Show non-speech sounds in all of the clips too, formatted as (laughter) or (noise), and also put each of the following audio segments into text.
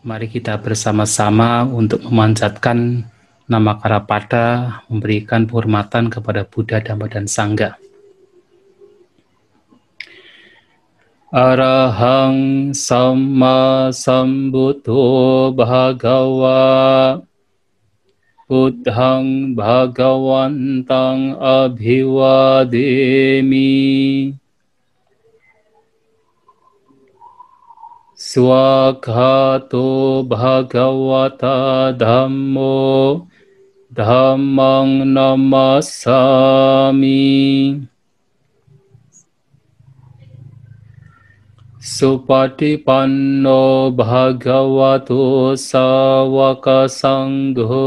Mari kita bersama-sama untuk memanjatkan nama Karapada, memberikan penghormatan kepada Buddha, Dhamma, dan Sangga. Arahang Sama Sambuddho Bhagawa Buddhang Bhagawantang Abhivademi स्वाघातो भगवता धम्मो धम्मं नमसामि सुपटिपन्नो भगवतो सवकसङ्घो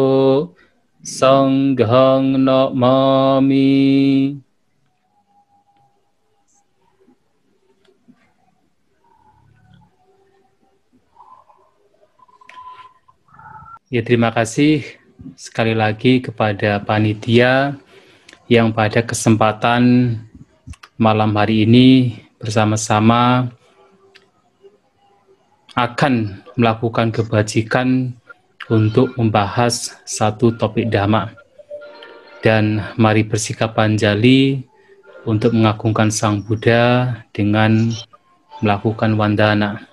सङ्घं नमामि Ya terima kasih sekali lagi kepada panitia yang pada kesempatan malam hari ini bersama-sama akan melakukan kebajikan untuk membahas satu topik dhamma. Dan mari bersikap panjali untuk mengagungkan Sang Buddha dengan melakukan wandana.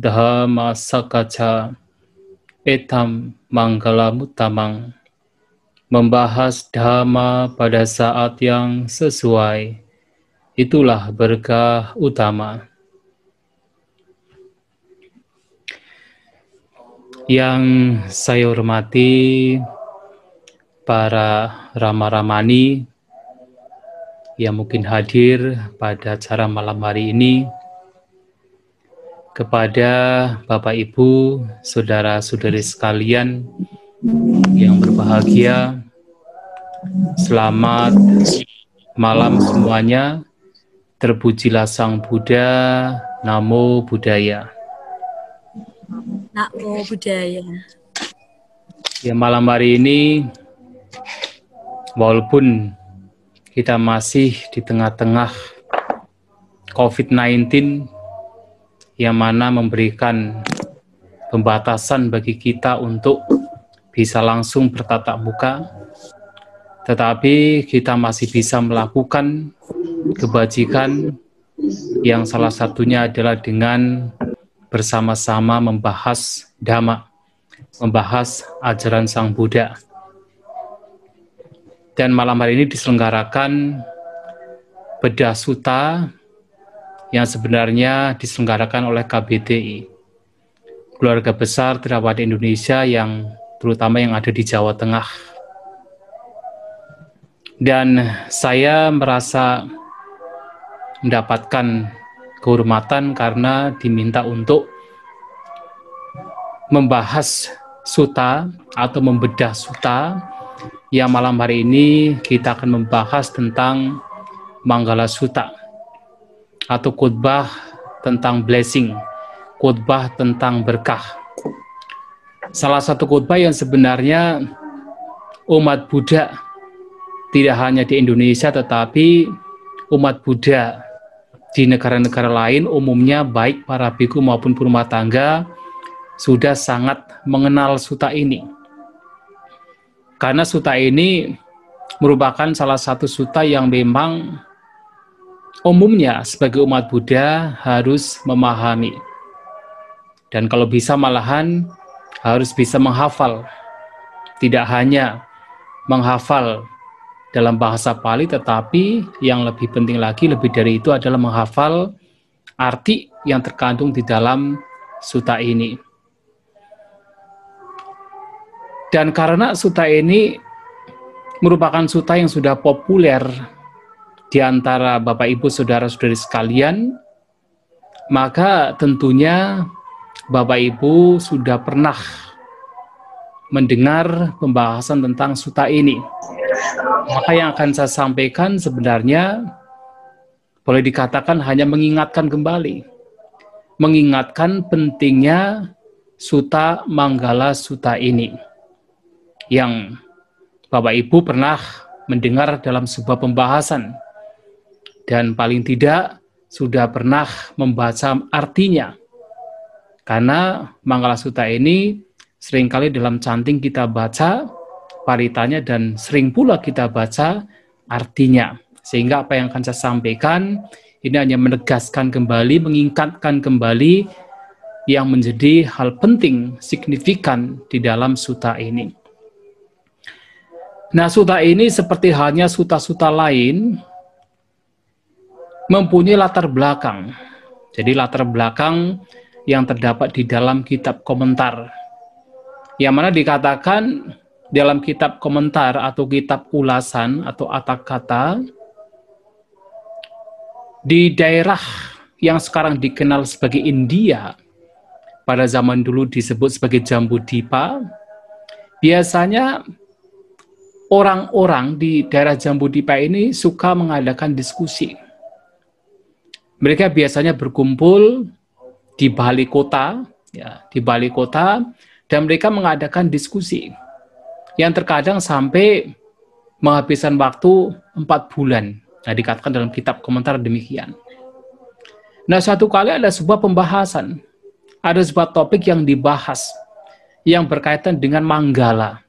Dhamma Sakaca Etam mutamang Membahas Dhamma pada saat yang sesuai Itulah berkah utama Yang saya hormati para Rama-Ramani yang mungkin hadir pada acara malam hari ini kepada Bapak Ibu, saudara-saudari sekalian yang berbahagia. Selamat malam semuanya. Terpujilah Sang Buddha, Namo Buddhaya. Namo Buddhaya. Ya malam hari ini walaupun kita masih di tengah-tengah COVID-19 yang mana memberikan pembatasan bagi kita untuk bisa langsung bertatap muka, tetapi kita masih bisa melakukan kebajikan yang salah satunya adalah dengan bersama-sama membahas dhamma, membahas ajaran Sang Buddha. Dan malam hari ini diselenggarakan Bedah Suta yang sebenarnya diselenggarakan oleh KBTI. Keluarga besar Tirabat Indonesia yang terutama yang ada di Jawa Tengah. Dan saya merasa mendapatkan kehormatan karena diminta untuk membahas suta atau membedah suta yang malam hari ini kita akan membahas tentang Manggala Suta atau khutbah tentang blessing, khutbah tentang berkah. Salah satu khutbah yang sebenarnya umat Buddha tidak hanya di Indonesia tetapi umat Buddha di negara-negara lain umumnya baik para biku maupun rumah tangga sudah sangat mengenal suta ini. Karena suta ini merupakan salah satu suta yang memang Umumnya, sebagai umat Buddha harus memahami, dan kalau bisa malahan harus bisa menghafal, tidak hanya menghafal dalam bahasa Pali, tetapi yang lebih penting lagi, lebih dari itu adalah menghafal arti yang terkandung di dalam suta ini. Dan karena suta ini merupakan suta yang sudah populer di antara Bapak Ibu saudara-saudari sekalian, maka tentunya Bapak Ibu sudah pernah mendengar pembahasan tentang suta ini. Maka yang akan saya sampaikan sebenarnya boleh dikatakan hanya mengingatkan kembali. Mengingatkan pentingnya suta manggala suta ini. Yang Bapak Ibu pernah mendengar dalam sebuah pembahasan dan paling tidak sudah pernah membaca artinya. Karena mangala suta ini seringkali dalam canting kita baca paritanya dan sering pula kita baca artinya. Sehingga apa yang akan saya sampaikan ini hanya menegaskan kembali, mengingatkan kembali yang menjadi hal penting, signifikan di dalam suta ini. Nah, suta ini seperti halnya suta-suta lain, mempunyai latar belakang. Jadi latar belakang yang terdapat di dalam kitab komentar. Yang mana dikatakan dalam kitab komentar atau kitab ulasan atau atak kata di daerah yang sekarang dikenal sebagai India pada zaman dulu disebut sebagai Jambu Dipa biasanya orang-orang di daerah Jambu Dipa ini suka mengadakan diskusi mereka biasanya berkumpul di balik kota, ya, di balik kota, dan mereka mengadakan diskusi yang terkadang sampai menghabiskan waktu empat bulan. Nah, dikatakan dalam kitab komentar demikian. Nah, suatu kali ada sebuah pembahasan, ada sebuah topik yang dibahas yang berkaitan dengan manggala.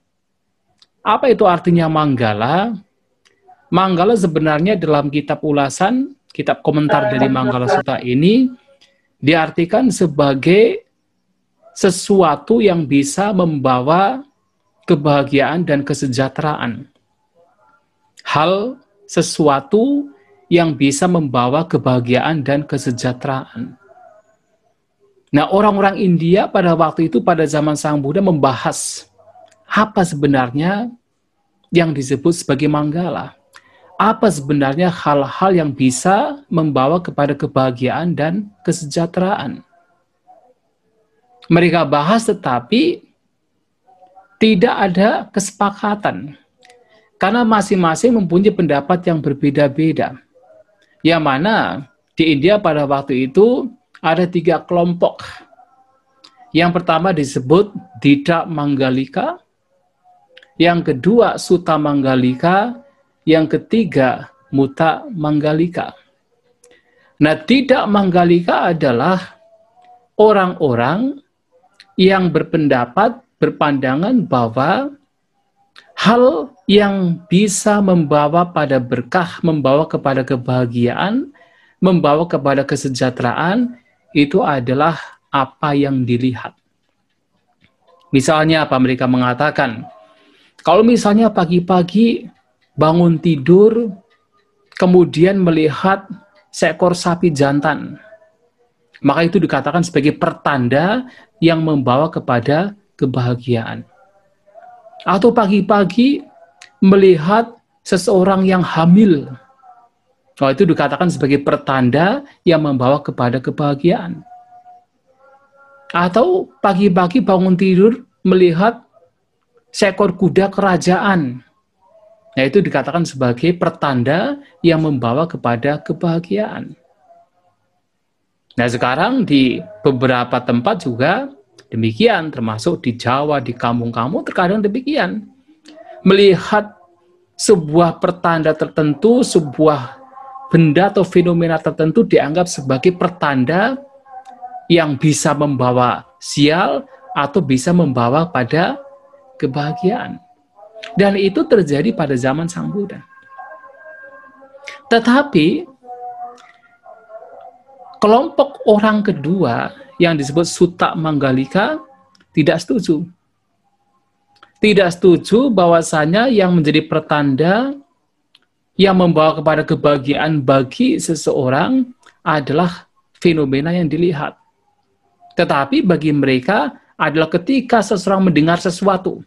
Apa itu artinya manggala? Manggala sebenarnya dalam kitab ulasan kitab komentar dari Manggala Suta ini diartikan sebagai sesuatu yang bisa membawa kebahagiaan dan kesejahteraan. Hal sesuatu yang bisa membawa kebahagiaan dan kesejahteraan. Nah, orang-orang India pada waktu itu pada zaman Sang Buddha membahas apa sebenarnya yang disebut sebagai manggala apa sebenarnya hal-hal yang bisa membawa kepada kebahagiaan dan kesejahteraan. Mereka bahas tetapi tidak ada kesepakatan. Karena masing-masing mempunyai pendapat yang berbeda-beda. Yang mana di India pada waktu itu ada tiga kelompok. Yang pertama disebut Dida Manggalika, yang kedua Suta Manggalika, yang ketiga, muta manggalika. Nah, tidak manggalika adalah orang-orang yang berpendapat, berpandangan bahwa hal yang bisa membawa pada berkah, membawa kepada kebahagiaan, membawa kepada kesejahteraan, itu adalah apa yang dilihat. Misalnya apa mereka mengatakan, kalau misalnya pagi-pagi bangun tidur, kemudian melihat seekor sapi jantan. Maka itu dikatakan sebagai pertanda yang membawa kepada kebahagiaan. Atau pagi-pagi melihat seseorang yang hamil. oh, itu dikatakan sebagai pertanda yang membawa kepada kebahagiaan. Atau pagi-pagi bangun tidur melihat seekor kuda kerajaan. Nah, itu dikatakan sebagai pertanda yang membawa kepada kebahagiaan. Nah, sekarang di beberapa tempat juga demikian, termasuk di Jawa, di kampung-kampung terkadang demikian. Melihat sebuah pertanda tertentu, sebuah benda atau fenomena tertentu dianggap sebagai pertanda yang bisa membawa sial atau bisa membawa pada kebahagiaan. Dan itu terjadi pada zaman Sang Buddha. Tetapi kelompok orang kedua yang disebut Suta Manggalika tidak setuju. Tidak setuju bahwasanya yang menjadi pertanda yang membawa kepada kebahagiaan bagi seseorang adalah fenomena yang dilihat. Tetapi bagi mereka adalah ketika seseorang mendengar sesuatu.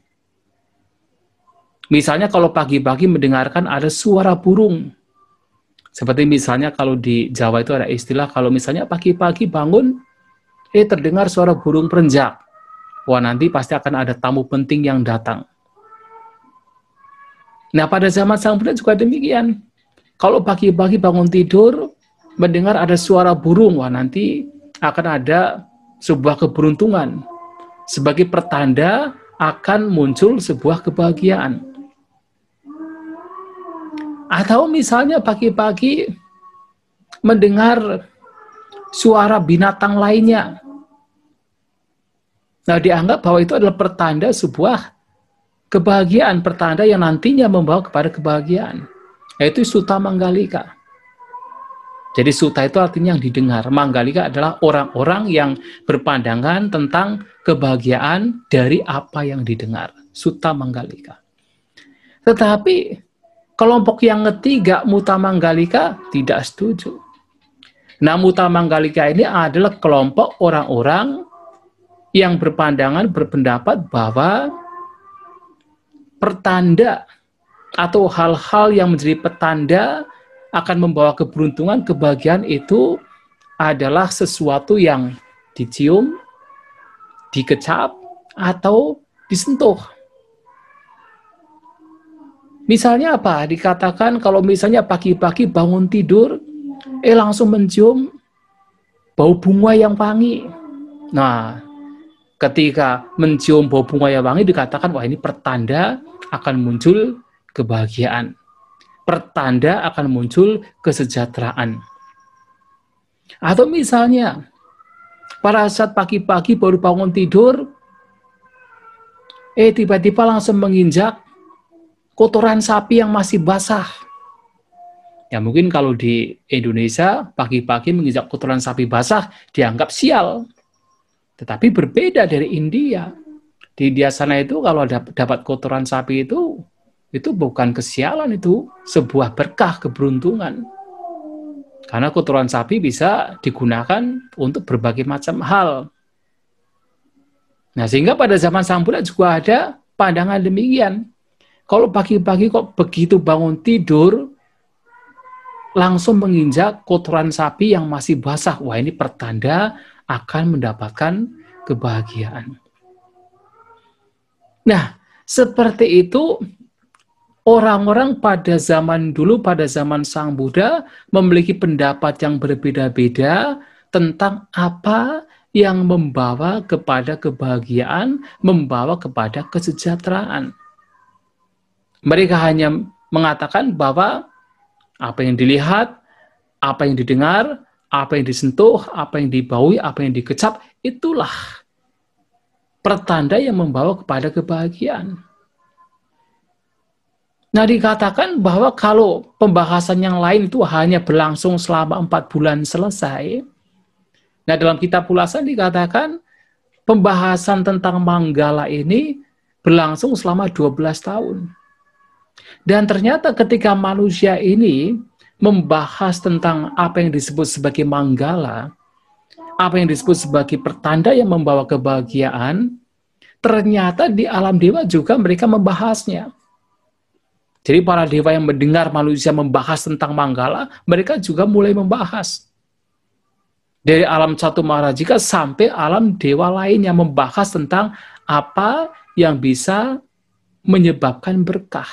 Misalnya kalau pagi-pagi mendengarkan ada suara burung. Seperti misalnya kalau di Jawa itu ada istilah kalau misalnya pagi-pagi bangun, eh terdengar suara burung perenjak. Wah nanti pasti akan ada tamu penting yang datang. Nah pada zaman sang Buddha juga demikian. Kalau pagi-pagi bangun tidur, mendengar ada suara burung, wah nanti akan ada sebuah keberuntungan. Sebagai pertanda akan muncul sebuah kebahagiaan. Atau misalnya pagi-pagi mendengar suara binatang lainnya. Nah, dianggap bahwa itu adalah pertanda sebuah kebahagiaan, pertanda yang nantinya membawa kepada kebahagiaan. Yaitu suta manggalika. Jadi suta itu artinya yang didengar. Manggalika adalah orang-orang yang berpandangan tentang kebahagiaan dari apa yang didengar. Suta manggalika. Tetapi Kelompok yang ketiga, Mutamanggalika, tidak setuju. Nah, Mutamanggalika ini adalah kelompok orang-orang yang berpandangan, berpendapat bahwa pertanda atau hal-hal yang menjadi petanda akan membawa keberuntungan, kebahagiaan itu adalah sesuatu yang dicium, dikecap, atau disentuh. Misalnya apa? Dikatakan kalau misalnya pagi-pagi bangun tidur, eh langsung mencium bau bunga yang wangi. Nah, ketika mencium bau bunga yang wangi dikatakan wah ini pertanda akan muncul kebahagiaan. Pertanda akan muncul kesejahteraan. Atau misalnya para saat pagi-pagi baru bangun tidur, eh tiba-tiba langsung menginjak kotoran sapi yang masih basah. Ya mungkin kalau di Indonesia pagi-pagi menginjak kotoran sapi basah dianggap sial. Tetapi berbeda dari India. Di India sana itu kalau dapat kotoran sapi itu itu bukan kesialan itu sebuah berkah keberuntungan. Karena kotoran sapi bisa digunakan untuk berbagai macam hal. Nah, sehingga pada zaman Sang Buddha juga ada pandangan demikian kalau pagi-pagi kok begitu bangun tidur, langsung menginjak kotoran sapi yang masih basah. Wah ini pertanda akan mendapatkan kebahagiaan. Nah, seperti itu orang-orang pada zaman dulu, pada zaman Sang Buddha memiliki pendapat yang berbeda-beda tentang apa yang membawa kepada kebahagiaan, membawa kepada kesejahteraan. Mereka hanya mengatakan bahwa apa yang dilihat, apa yang didengar, apa yang disentuh, apa yang dibaui, apa yang dikecap, itulah pertanda yang membawa kepada kebahagiaan. Nah dikatakan bahwa kalau pembahasan yang lain itu hanya berlangsung selama empat bulan selesai, nah dalam kitab ulasan dikatakan pembahasan tentang manggala ini berlangsung selama 12 tahun. Dan ternyata ketika manusia ini membahas tentang apa yang disebut sebagai manggala, apa yang disebut sebagai pertanda yang membawa kebahagiaan, ternyata di alam dewa juga mereka membahasnya. Jadi para dewa yang mendengar manusia membahas tentang manggala, mereka juga mulai membahas. Dari alam satu Maharajika sampai alam dewa lain yang membahas tentang apa yang bisa menyebabkan berkah.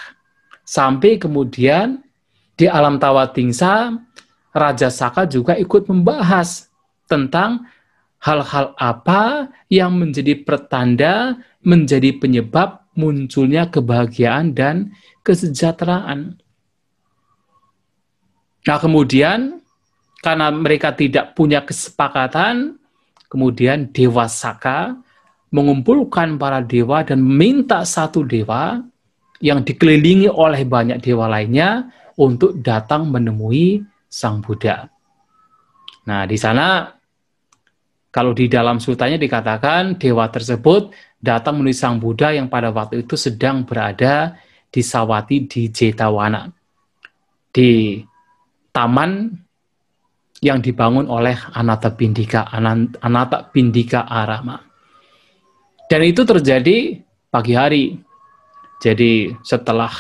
Sampai kemudian di alam tawa tingsa, Raja Saka juga ikut membahas tentang hal-hal apa yang menjadi pertanda, menjadi penyebab munculnya kebahagiaan dan kesejahteraan. Nah, kemudian karena mereka tidak punya kesepakatan, kemudian Dewa Saka mengumpulkan para dewa dan minta satu dewa yang dikelilingi oleh banyak dewa lainnya untuk datang menemui Sang Buddha. Nah, di sana kalau di dalam sutanya dikatakan dewa tersebut datang menemui Sang Buddha yang pada waktu itu sedang berada di Sawati di Jetawana. Di taman yang dibangun oleh Anata Pindika Anata Pindika Arama. Dan itu terjadi pagi hari jadi setelah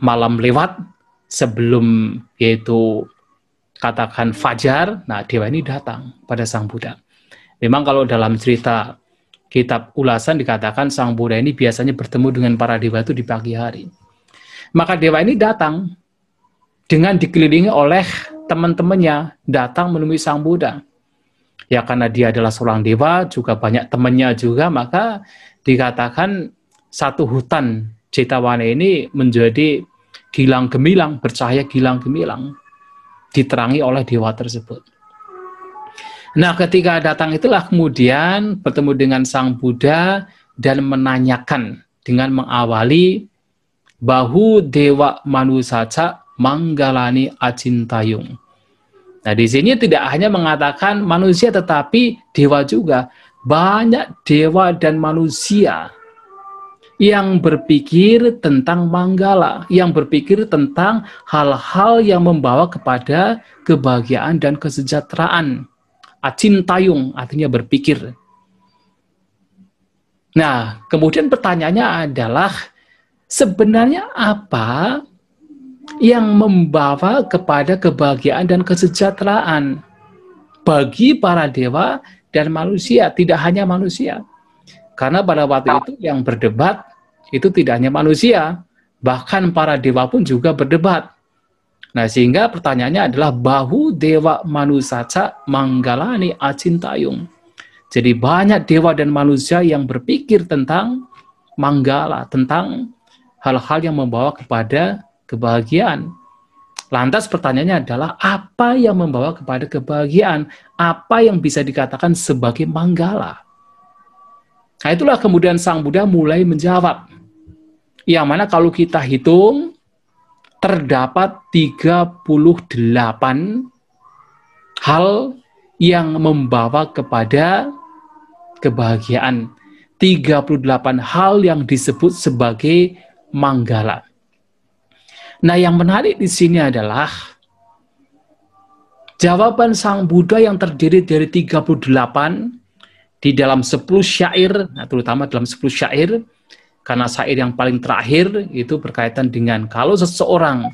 malam lewat, sebelum yaitu katakan fajar, nah dewa ini datang pada sang Buddha. Memang kalau dalam cerita kitab ulasan dikatakan sang Buddha ini biasanya bertemu dengan para dewa itu di pagi hari. Maka dewa ini datang dengan dikelilingi oleh teman-temannya datang menemui sang Buddha. Ya karena dia adalah seorang dewa, juga banyak temannya juga, maka dikatakan satu hutan Cetawana ini menjadi gilang gemilang, bercahaya gilang gemilang, diterangi oleh dewa tersebut. Nah, ketika datang itulah kemudian bertemu dengan Sang Buddha dan menanyakan dengan mengawali bahu dewa manusaca manggalani acintayung. Nah, di sini tidak hanya mengatakan manusia tetapi dewa juga. Banyak dewa dan manusia yang berpikir tentang manggala, yang berpikir tentang hal-hal yang membawa kepada kebahagiaan dan kesejahteraan. Acintayung artinya berpikir. Nah, kemudian pertanyaannya adalah sebenarnya apa yang membawa kepada kebahagiaan dan kesejahteraan bagi para dewa dan manusia, tidak hanya manusia. Karena pada waktu itu yang berdebat itu tidak hanya manusia, bahkan para dewa pun juga berdebat. Nah, sehingga pertanyaannya adalah bahu dewa manusaca manggalani acintayung. Jadi banyak dewa dan manusia yang berpikir tentang manggala, tentang hal-hal yang membawa kepada kebahagiaan. Lantas pertanyaannya adalah apa yang membawa kepada kebahagiaan? Apa yang bisa dikatakan sebagai manggala? Nah itulah kemudian Sang Buddha mulai menjawab. Yang mana kalau kita hitung, terdapat 38 hal yang membawa kepada kebahagiaan. 38 hal yang disebut sebagai manggala. Nah, yang menarik di sini adalah jawaban Sang Buddha yang terdiri dari 38 di dalam 10 syair, nah, terutama dalam 10 syair, karena syair yang paling terakhir itu berkaitan dengan kalau seseorang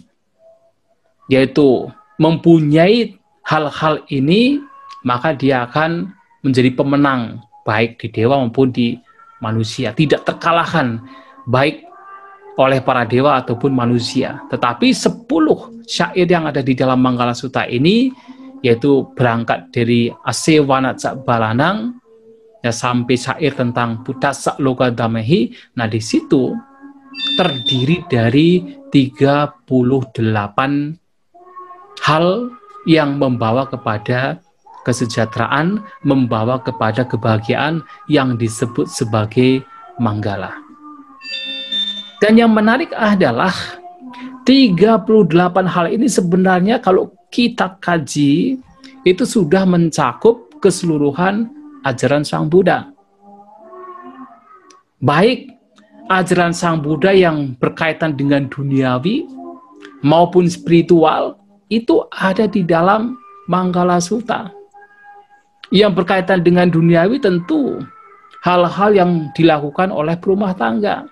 yaitu mempunyai hal-hal ini, maka dia akan menjadi pemenang baik di dewa maupun di manusia, tidak terkalahkan baik oleh para dewa ataupun manusia. Tetapi 10 syair yang ada di dalam Manggala Suta ini yaitu berangkat dari Asewanatsa Balanang ya sampai syair tentang putasa loka damehi nah di situ terdiri dari 38 hal yang membawa kepada kesejahteraan, membawa kepada kebahagiaan yang disebut sebagai manggala. Dan yang menarik adalah 38 hal ini sebenarnya kalau kita kaji itu sudah mencakup keseluruhan ajaran Sang Buddha. Baik ajaran Sang Buddha yang berkaitan dengan duniawi maupun spiritual itu ada di dalam Manggala Sutta. Yang berkaitan dengan duniawi tentu hal-hal yang dilakukan oleh perumah tangga.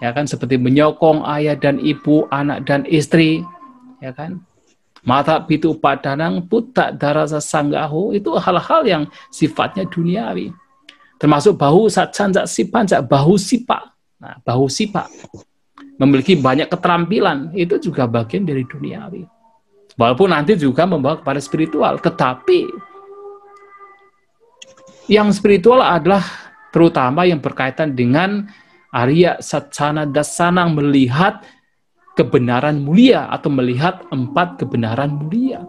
Ya kan seperti menyokong ayah dan ibu, anak dan istri, ya kan? Mata pitu padanang putak darasa sanggahu itu hal-hal yang sifatnya duniawi. Termasuk bahu sacanjak sipanjak, bahu sipa. Nah, bahu sipa. Memiliki banyak keterampilan, itu juga bagian dari duniawi. Walaupun nanti juga membawa kepada spiritual, tetapi yang spiritual adalah terutama yang berkaitan dengan Arya Satsana Dasanang melihat kebenaran mulia atau melihat empat kebenaran mulia.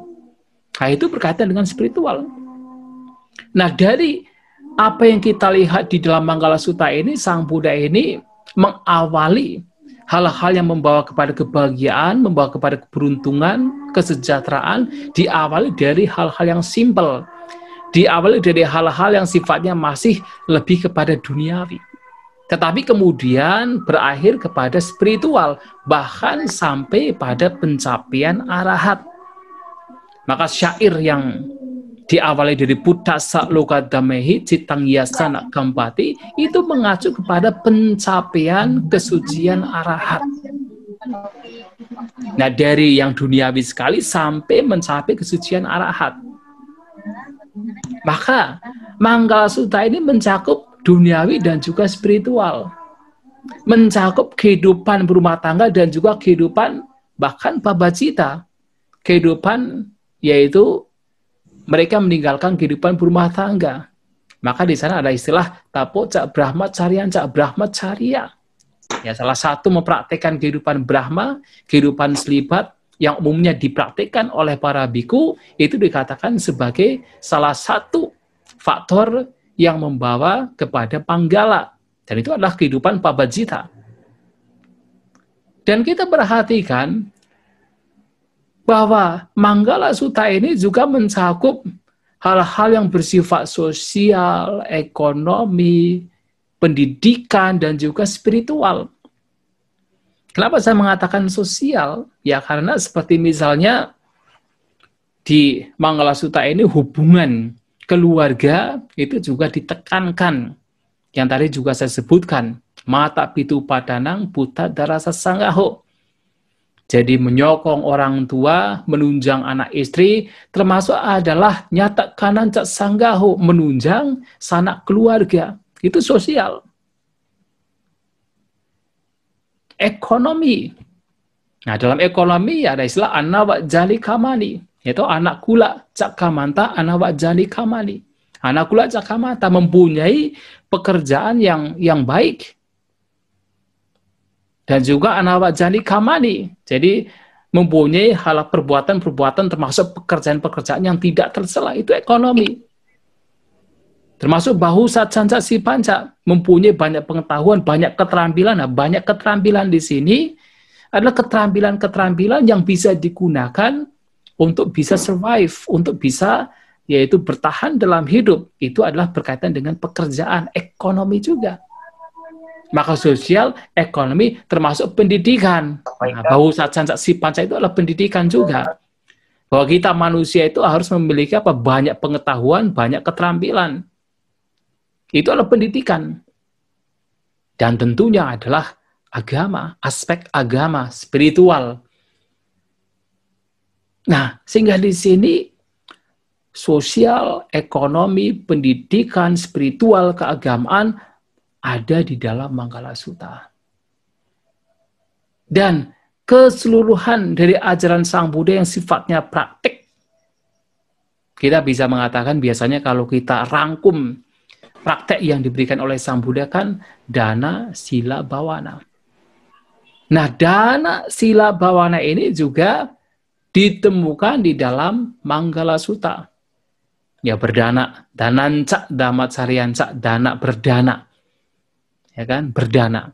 Nah, itu berkaitan dengan spiritual. Nah, dari apa yang kita lihat di dalam Manggala Suta ini, Sang Buddha ini mengawali hal-hal yang membawa kepada kebahagiaan, membawa kepada keberuntungan, kesejahteraan, diawali dari hal-hal yang simpel. Diawali dari hal-hal yang sifatnya masih lebih kepada duniawi tetapi kemudian berakhir kepada spiritual, bahkan sampai pada pencapaian arahat. Maka syair yang diawali dari Buddha Sakloka Damehi Citang Yasana Gampati itu mengacu kepada pencapaian kesucian arahat. Nah dari yang duniawi sekali sampai mencapai kesucian arahat. Maka Manggala Sutta ini mencakup duniawi dan juga spiritual. Mencakup kehidupan berumah tangga dan juga kehidupan bahkan babacita. Kehidupan yaitu mereka meninggalkan kehidupan berumah tangga. Maka di sana ada istilah tapo cak brahma carian cak brahma caria. Ya, salah satu mempraktekkan kehidupan brahma, kehidupan selibat, yang umumnya dipraktikkan oleh para biku itu dikatakan sebagai salah satu faktor yang membawa kepada Panggala. Dan itu adalah kehidupan Pabajita. Dan kita perhatikan bahwa Manggala suta ini juga mencakup hal-hal yang bersifat sosial, ekonomi, pendidikan, dan juga spiritual. Kenapa saya mengatakan sosial? Ya karena seperti misalnya di Manggala suta ini hubungan keluarga itu juga ditekankan. Yang tadi juga saya sebutkan, mata pitu padanang buta darasa sanggaho. Jadi menyokong orang tua, menunjang anak istri, termasuk adalah nyata kanan cak sanggaho, menunjang sanak keluarga. Itu sosial. Ekonomi. Nah, dalam ekonomi ya ada istilah anawa jali kamani. Yaitu anak kula cakamanta anak wajani kamali. Anak kula cakamanta mempunyai pekerjaan yang yang baik. Dan juga anak wajani kamali. Jadi mempunyai hal perbuatan-perbuatan termasuk pekerjaan-pekerjaan yang tidak tercela itu ekonomi. Termasuk bahu satsanca si panca mempunyai banyak pengetahuan, banyak keterampilan. Nah, banyak keterampilan di sini adalah keterampilan-keterampilan yang bisa digunakan untuk bisa survive, untuk bisa yaitu bertahan dalam hidup itu adalah berkaitan dengan pekerjaan, ekonomi juga. Maka sosial, ekonomi termasuk pendidikan. Nah, bahu sajan si panca itu adalah pendidikan juga. Bahwa kita manusia itu harus memiliki apa? Banyak pengetahuan, banyak keterampilan. Itu adalah pendidikan. Dan tentunya adalah agama, aspek agama, spiritual. Nah, sehingga di sini sosial, ekonomi, pendidikan, spiritual, keagamaan ada di dalam Mangkala Suta Dan keseluruhan dari ajaran Sang Buddha yang sifatnya praktik, kita bisa mengatakan biasanya kalau kita rangkum praktek yang diberikan oleh Sang Buddha kan dana, sila, bawana. Nah, dana, sila, bawana ini juga ditemukan di dalam Manggala Sutta. Ya berdana, danancak damat sariancak, dana berdana. Ya kan, berdana.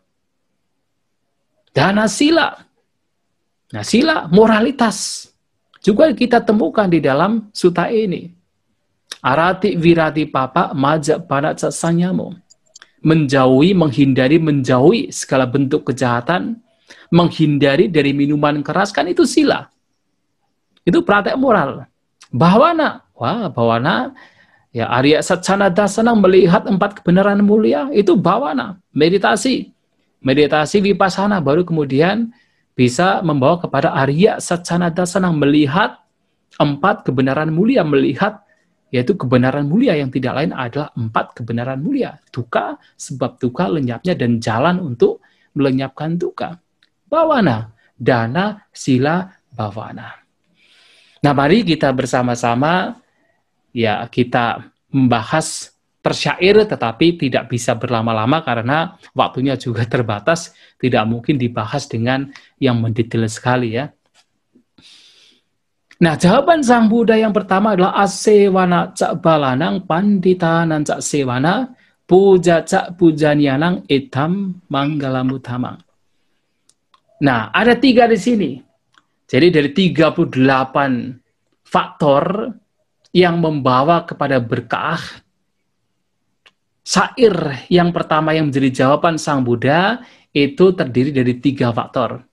Dana sila. Nah sila, moralitas. Juga kita temukan di dalam suta ini. Arati virati papa majak padat sasanyamu. Menjauhi, menghindari, menjauhi segala bentuk kejahatan. Menghindari dari minuman keras, kan itu sila itu praktek moral. Bawana, wah bawana ya Arya Satsana Dasana melihat empat kebenaran mulia itu bawana, meditasi. Meditasi vipassana baru kemudian bisa membawa kepada Arya Satsana Dasana melihat empat kebenaran mulia, melihat yaitu kebenaran mulia yang tidak lain adalah empat kebenaran mulia. Duka, sebab duka lenyapnya dan jalan untuk melenyapkan duka. Bawana, dana, sila, bawana. Nah, mari kita bersama-sama ya kita membahas persyair tetapi tidak bisa berlama-lama karena waktunya juga terbatas, tidak mungkin dibahas dengan yang mendetail sekali ya. Nah, jawaban Sang Buddha yang pertama adalah asewana cak balanang pandita nan cak sewana puja cak pujanianang etam manggalamutamang. Nah, ada tiga di sini. Jadi dari 38 faktor yang membawa kepada berkah, sair yang pertama yang menjadi jawaban Sang Buddha itu terdiri dari tiga faktor.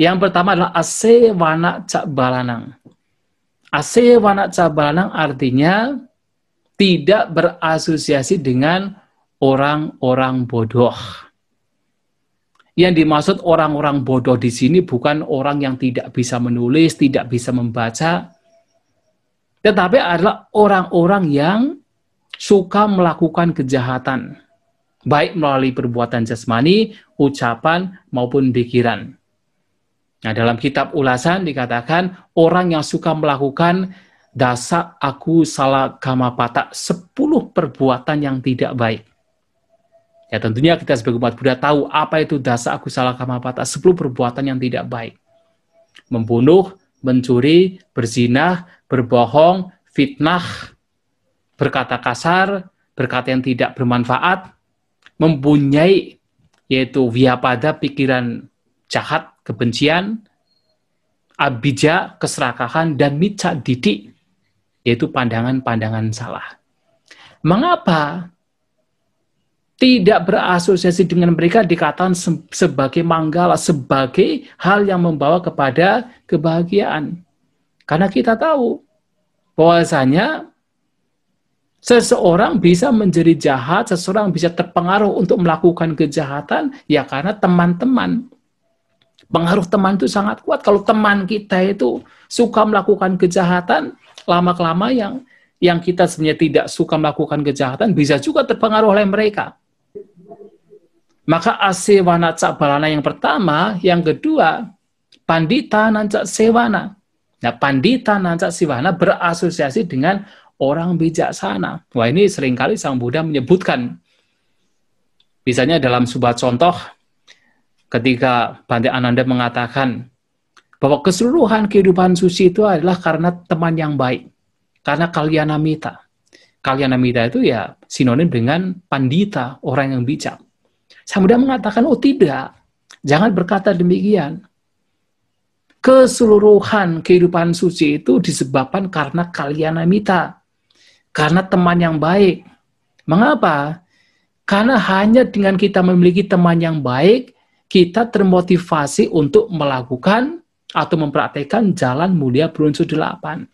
Yang pertama adalah ase wana balanang. Ase wana balanang artinya tidak berasosiasi dengan orang-orang bodoh yang dimaksud orang-orang bodoh di sini bukan orang yang tidak bisa menulis, tidak bisa membaca, tetapi adalah orang-orang yang suka melakukan kejahatan, baik melalui perbuatan jasmani, ucapan, maupun pikiran. Nah, dalam kitab ulasan dikatakan orang yang suka melakukan dasa aku salah kama patak, 10 perbuatan yang tidak baik. Ya tentunya kita sebagai umat Buddha tahu apa itu dasa agusala kamapata, 10 perbuatan yang tidak baik. Membunuh, mencuri, berzinah, berbohong, fitnah, berkata kasar, berkata yang tidak bermanfaat, mempunyai yaitu via pada pikiran jahat, kebencian, abija, keserakahan, dan micak didik, yaitu pandangan-pandangan salah. Mengapa tidak berasosiasi dengan mereka dikatakan sebagai manggala, sebagai hal yang membawa kepada kebahagiaan. Karena kita tahu bahwasanya seseorang bisa menjadi jahat, seseorang bisa terpengaruh untuk melakukan kejahatan ya karena teman-teman. Pengaruh teman itu sangat kuat. Kalau teman kita itu suka melakukan kejahatan, lama-kelamaan yang yang kita sebenarnya tidak suka melakukan kejahatan bisa juga terpengaruh oleh mereka maka asewana cak balana yang pertama, yang kedua, pandita nancak sewana. Nah, pandita nancak sewana berasosiasi dengan orang bijaksana. Wah, ini seringkali Sang Buddha menyebutkan. Misalnya dalam sebuah contoh, ketika Bante Ananda mengatakan bahwa keseluruhan kehidupan suci itu adalah karena teman yang baik, karena kalyanamita. Kalyanamita itu ya sinonim dengan pandita, orang yang bijak. Samudra mengatakan, oh tidak, jangan berkata demikian. Keseluruhan kehidupan suci itu disebabkan karena kalian amita, karena teman yang baik. Mengapa? Karena hanya dengan kita memiliki teman yang baik, kita termotivasi untuk melakukan atau mempraktekkan jalan mulia berunsur delapan.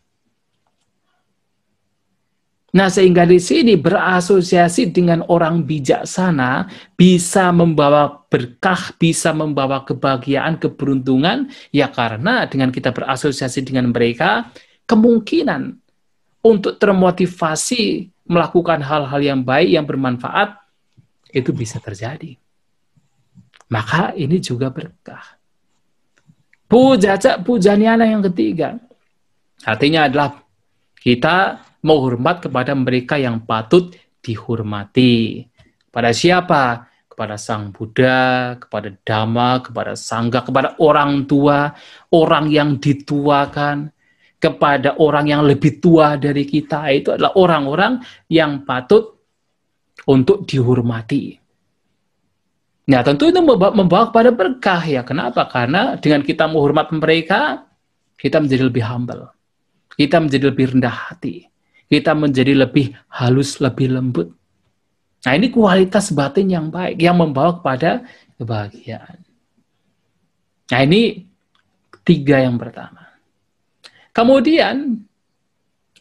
Nah, sehingga di sini berasosiasi dengan orang bijaksana bisa membawa berkah, bisa membawa kebahagiaan, keberuntungan, ya karena dengan kita berasosiasi dengan mereka, kemungkinan untuk termotivasi melakukan hal-hal yang baik, yang bermanfaat, itu bisa terjadi. Maka ini juga berkah. Puja, pujaniana yang ketiga. Artinya adalah kita menghormat kepada mereka yang patut dihormati. Pada siapa? Kepada Sang Buddha, kepada Dhamma, kepada Sangga, kepada orang tua, orang yang dituakan, kepada orang yang lebih tua dari kita. Itu adalah orang-orang yang patut untuk dihormati. Nah, tentu itu membawa, membawa kepada berkah ya. Kenapa? Karena dengan kita menghormat mereka, kita menjadi lebih humble. Kita menjadi lebih rendah hati kita menjadi lebih halus, lebih lembut. Nah, ini kualitas batin yang baik yang membawa kepada kebahagiaan. Nah, ini tiga yang pertama. Kemudian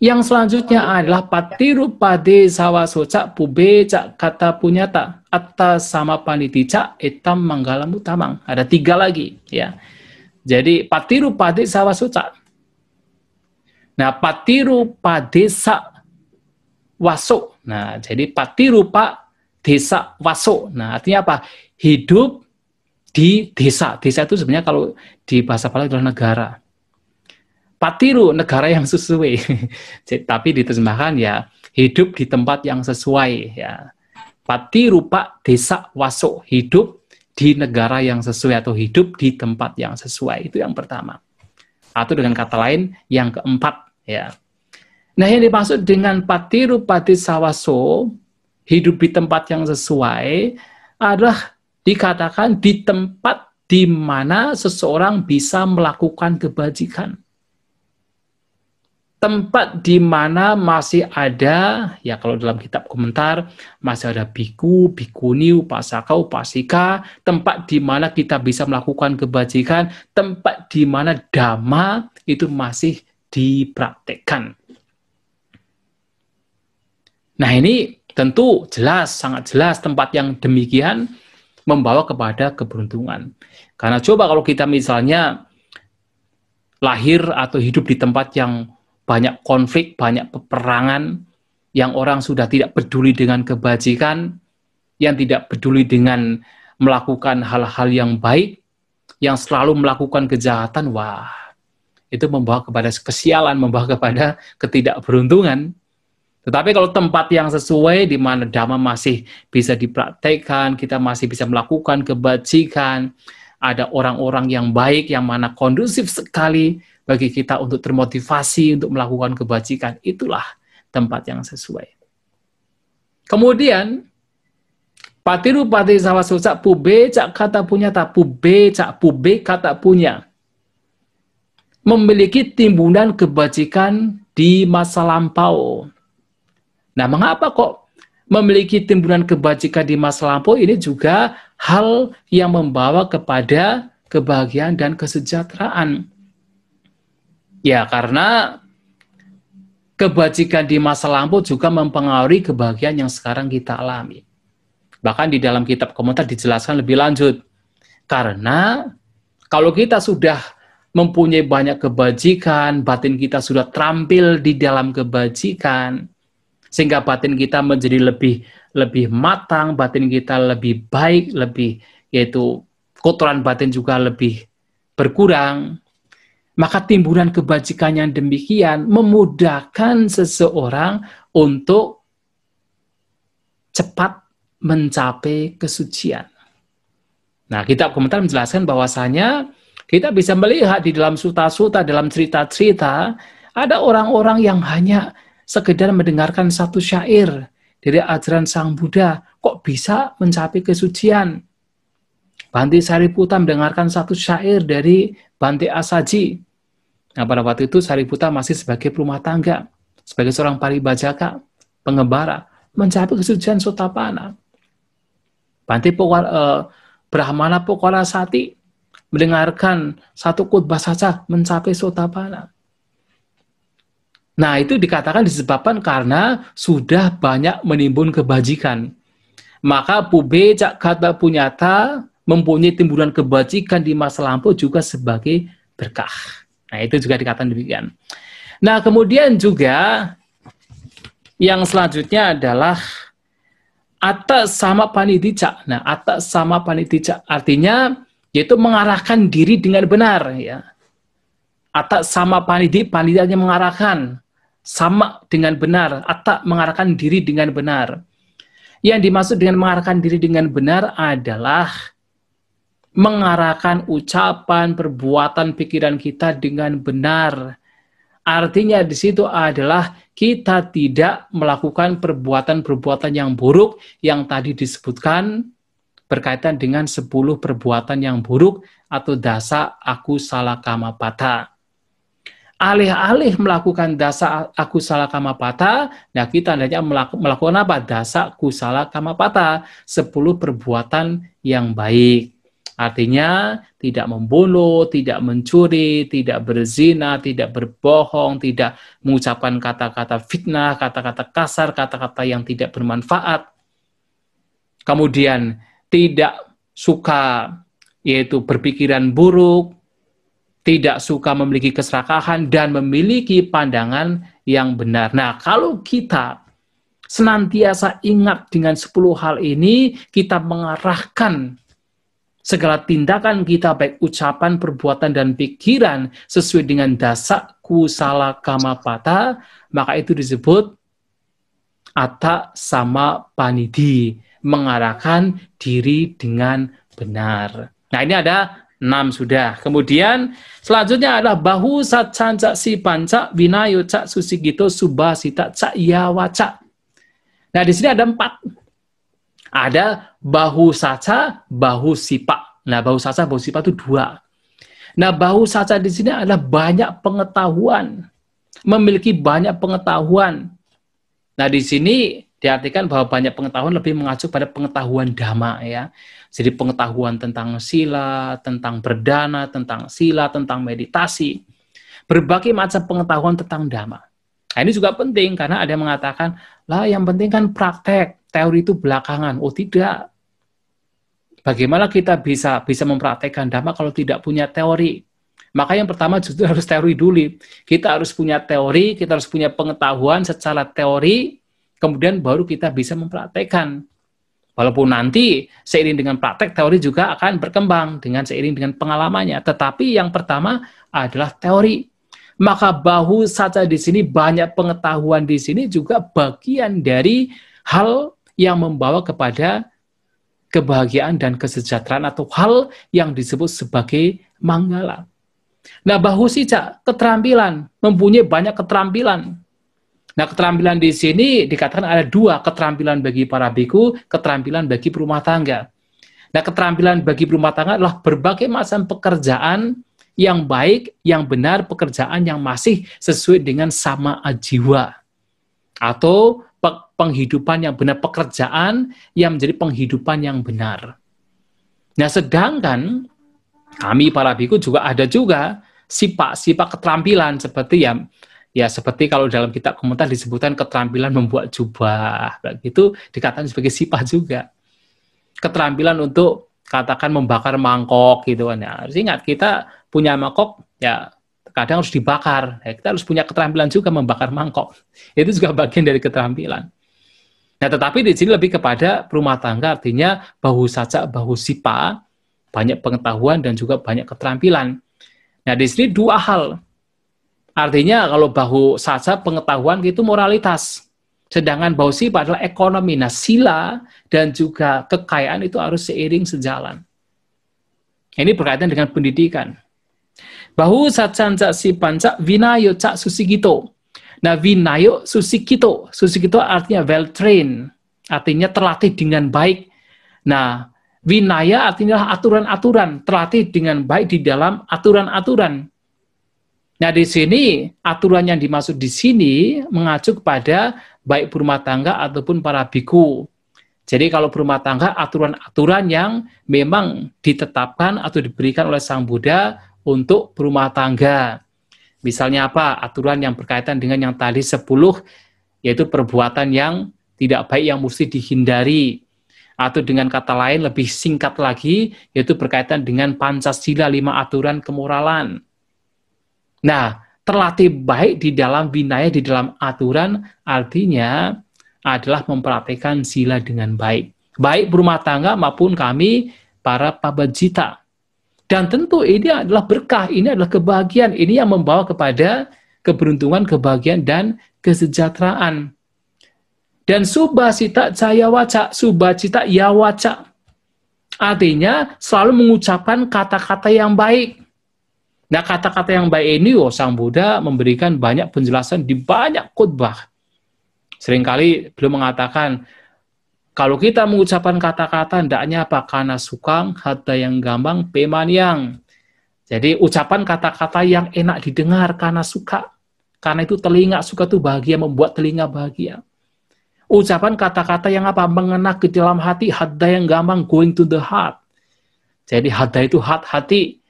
yang selanjutnya adalah patiru pade sawa soca pube cak kata punyata atas sama paniti cak etam manggalam utamang. Ada tiga lagi ya. Jadi patiru pade sawa soca Nah, patiru desa waso. Nah, jadi patiru pa desa waso. Nah, artinya apa? Hidup di desa. Desa itu sebenarnya kalau di bahasa Palau adalah negara. Patiru negara yang sesuai. (laughs) Tapi diterjemahkan ya hidup di tempat yang sesuai ya. Patiru desa waso hidup di negara yang sesuai atau hidup di tempat yang sesuai. Itu yang pertama. Atau dengan kata lain yang keempat Ya. Nah, yang dimaksud dengan patiru pati sawaso, hidup di tempat yang sesuai, adalah dikatakan di tempat di mana seseorang bisa melakukan kebajikan. Tempat di mana masih ada, ya kalau dalam kitab komentar, masih ada biku, bikuni, upasaka, upasika, tempat di mana kita bisa melakukan kebajikan, tempat di mana dhamma itu masih dipraktekkan. Nah ini tentu jelas, sangat jelas tempat yang demikian membawa kepada keberuntungan. Karena coba kalau kita misalnya lahir atau hidup di tempat yang banyak konflik, banyak peperangan, yang orang sudah tidak peduli dengan kebajikan, yang tidak peduli dengan melakukan hal-hal yang baik, yang selalu melakukan kejahatan, wah, itu membawa kepada kesialan, membawa kepada ketidakberuntungan. Tetapi kalau tempat yang sesuai di mana dhamma masih bisa dipraktekkan, kita masih bisa melakukan kebajikan, ada orang-orang yang baik yang mana kondusif sekali bagi kita untuk termotivasi untuk melakukan kebajikan, itulah tempat yang sesuai. Kemudian patiru pati sawa suca pube cak kata punya tak pube cak pube kata punya memiliki timbunan kebajikan di masa lampau. Nah, mengapa kok memiliki timbunan kebajikan di masa lampau ini juga hal yang membawa kepada kebahagiaan dan kesejahteraan? Ya, karena kebajikan di masa lampau juga mempengaruhi kebahagiaan yang sekarang kita alami. Bahkan di dalam kitab komentar dijelaskan lebih lanjut. Karena kalau kita sudah mempunyai banyak kebajikan, batin kita sudah terampil di dalam kebajikan, sehingga batin kita menjadi lebih lebih matang, batin kita lebih baik, lebih yaitu kotoran batin juga lebih berkurang. Maka timbunan kebajikan yang demikian memudahkan seseorang untuk cepat mencapai kesucian. Nah, kita komentar menjelaskan bahwasanya kita bisa melihat di dalam suta-suta, dalam cerita-cerita, ada orang-orang yang hanya sekedar mendengarkan satu syair dari ajaran Sang Buddha, kok bisa mencapai kesucian. Banti Sariputa mendengarkan satu syair dari Banti Asaji. Nah, pada waktu itu Sariputa masih sebagai rumah tangga, sebagai seorang paribajaka, pengembara, mencapai kesucian sotapana. Banti Pokor, eh, Brahmana Pokora Sati mendengarkan satu khutbah saja mencapai sotapana. Nah, itu dikatakan disebabkan karena sudah banyak menimbun kebajikan. Maka pube cak kata punyata mempunyai timbunan kebajikan di masa lampau juga sebagai berkah. Nah, itu juga dikatakan demikian. Nah, kemudian juga yang selanjutnya adalah atas sama panitica. Nah, atas sama panitica artinya yaitu mengarahkan diri dengan benar ya. Atak sama panidi, panidanya mengarahkan sama dengan benar, atau mengarahkan diri dengan benar. Yang dimaksud dengan mengarahkan diri dengan benar adalah mengarahkan ucapan, perbuatan, pikiran kita dengan benar. Artinya di situ adalah kita tidak melakukan perbuatan-perbuatan yang buruk yang tadi disebutkan berkaitan dengan sepuluh perbuatan yang buruk atau dasa aku salah kama patah. Alih-alih melakukan dasa aku salah kama patah, nah kita hanya melakukan apa? Dasa salah kama pata sepuluh perbuatan yang baik. Artinya tidak membunuh, tidak mencuri, tidak berzina, tidak berbohong, tidak mengucapkan kata-kata fitnah, kata-kata kasar, kata-kata yang tidak bermanfaat. Kemudian tidak suka yaitu berpikiran buruk, tidak suka memiliki keserakahan dan memiliki pandangan yang benar. Nah, kalau kita senantiasa ingat dengan 10 hal ini, kita mengarahkan segala tindakan kita baik ucapan, perbuatan dan pikiran sesuai dengan dasar kusala kama pata, maka itu disebut atak sama panidi mengarahkan diri dengan benar. Nah, ini ada enam sudah. Kemudian selanjutnya adalah bahu satcan cak si pancak winayo cak susi gitu subasita cak yawaca. Nah, di sini ada empat. Ada bahu saca, bahu sipa. Nah, bahu saca, bahu sipa itu dua. Nah, bahu saca di sini adalah banyak pengetahuan. Memiliki banyak pengetahuan. Nah, di sini diartikan bahwa banyak pengetahuan lebih mengacu pada pengetahuan dhamma ya. Jadi pengetahuan tentang sila, tentang berdana, tentang sila, tentang meditasi, berbagai macam pengetahuan tentang dhamma. Nah, ini juga penting karena ada yang mengatakan, lah yang penting kan praktek, teori itu belakangan. Oh tidak. Bagaimana kita bisa bisa mempraktekkan dhamma kalau tidak punya teori? Maka yang pertama justru (laughs) harus teori dulu. Kita harus punya teori, kita harus punya pengetahuan secara teori, kemudian baru kita bisa mempraktekkan. Walaupun nanti seiring dengan praktek teori juga akan berkembang dengan seiring dengan pengalamannya. Tetapi yang pertama adalah teori. Maka bahu saja di sini banyak pengetahuan di sini juga bagian dari hal yang membawa kepada kebahagiaan dan kesejahteraan atau hal yang disebut sebagai manggala. Nah, bahu sija keterampilan, mempunyai banyak keterampilan. Nah, keterampilan di sini dikatakan ada dua, keterampilan bagi para biku, keterampilan bagi rumah tangga. Nah, keterampilan bagi rumah tangga adalah berbagai macam pekerjaan yang baik, yang benar, pekerjaan yang masih sesuai dengan sama jiwa. Atau penghidupan yang benar, pekerjaan yang menjadi penghidupan yang benar. Nah, sedangkan kami para biku juga ada juga sifat-sifat keterampilan seperti yang ya seperti kalau dalam kitab komentar disebutkan keterampilan membuat jubah begitu dikatakan sebagai sipah juga keterampilan untuk katakan membakar mangkok gitu kan ya harus ingat kita punya mangkok ya kadang harus dibakar ya, kita harus punya keterampilan juga membakar mangkok (laughs) itu juga bagian dari keterampilan nah tetapi di sini lebih kepada rumah tangga artinya bahu saja bahu sipa banyak pengetahuan dan juga banyak keterampilan nah di sini dua hal Artinya kalau bahu saja pengetahuan itu moralitas. Sedangkan bahu sifat adalah ekonomi. Nah, sila dan juga kekayaan itu harus seiring sejalan. Ini berkaitan dengan pendidikan. Bahu cak si pancak vinayo cak susigito. Nah, vinayo susigito. Susigito artinya well trained. Artinya terlatih dengan baik. Nah, Winaya artinya aturan-aturan, terlatih dengan baik di dalam aturan-aturan. Nah, di sini aturan yang dimaksud di sini mengacu kepada baik berumah tangga ataupun para biku. Jadi kalau berumah tangga aturan-aturan yang memang ditetapkan atau diberikan oleh Sang Buddha untuk berumah tangga. Misalnya apa? Aturan yang berkaitan dengan yang tadi 10 yaitu perbuatan yang tidak baik yang mesti dihindari. Atau dengan kata lain lebih singkat lagi yaitu berkaitan dengan Pancasila lima aturan kemoralan Nah, terlatih baik di dalam binaya, di dalam aturan, artinya adalah memperhatikan sila dengan baik. Baik berumah tangga maupun kami para pabajita. Dan tentu ini adalah berkah, ini adalah kebahagiaan, ini yang membawa kepada keberuntungan, kebahagiaan, dan kesejahteraan. Dan subah cayawaca, subacita yawaca. Artinya selalu mengucapkan kata-kata yang baik. Nah, kata-kata yang baik ini, oh, Sang Buddha memberikan banyak penjelasan di banyak khutbah. Seringkali belum mengatakan, kalau kita mengucapkan kata-kata, hendaknya apa? Karena sukang, harta yang gampang, peman yang. Jadi, ucapan kata-kata yang enak didengar karena suka. Karena itu telinga suka tuh bahagia, membuat telinga bahagia. Ucapan kata-kata yang apa? Mengena ke dalam hati, hatta yang gampang, going to the heart. Jadi, hatta itu hat hati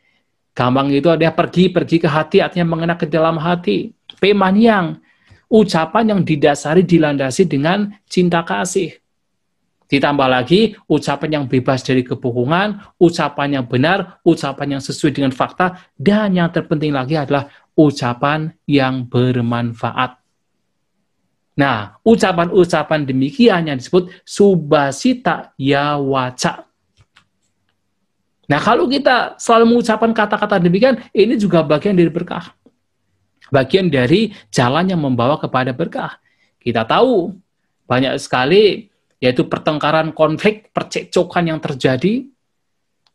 Gampang itu ada pergi, pergi ke hati, artinya mengena ke dalam hati. yang ucapan yang didasari, dilandasi dengan cinta kasih. Ditambah lagi, ucapan yang bebas dari kebohongan, ucapan yang benar, ucapan yang sesuai dengan fakta, dan yang terpenting lagi adalah ucapan yang bermanfaat. Nah, ucapan-ucapan demikian yang disebut subasita ya Nah, kalau kita selalu mengucapkan kata-kata demikian, ini juga bagian dari berkah. Bagian dari jalan yang membawa kepada berkah. Kita tahu banyak sekali yaitu pertengkaran, konflik, percekcokan yang terjadi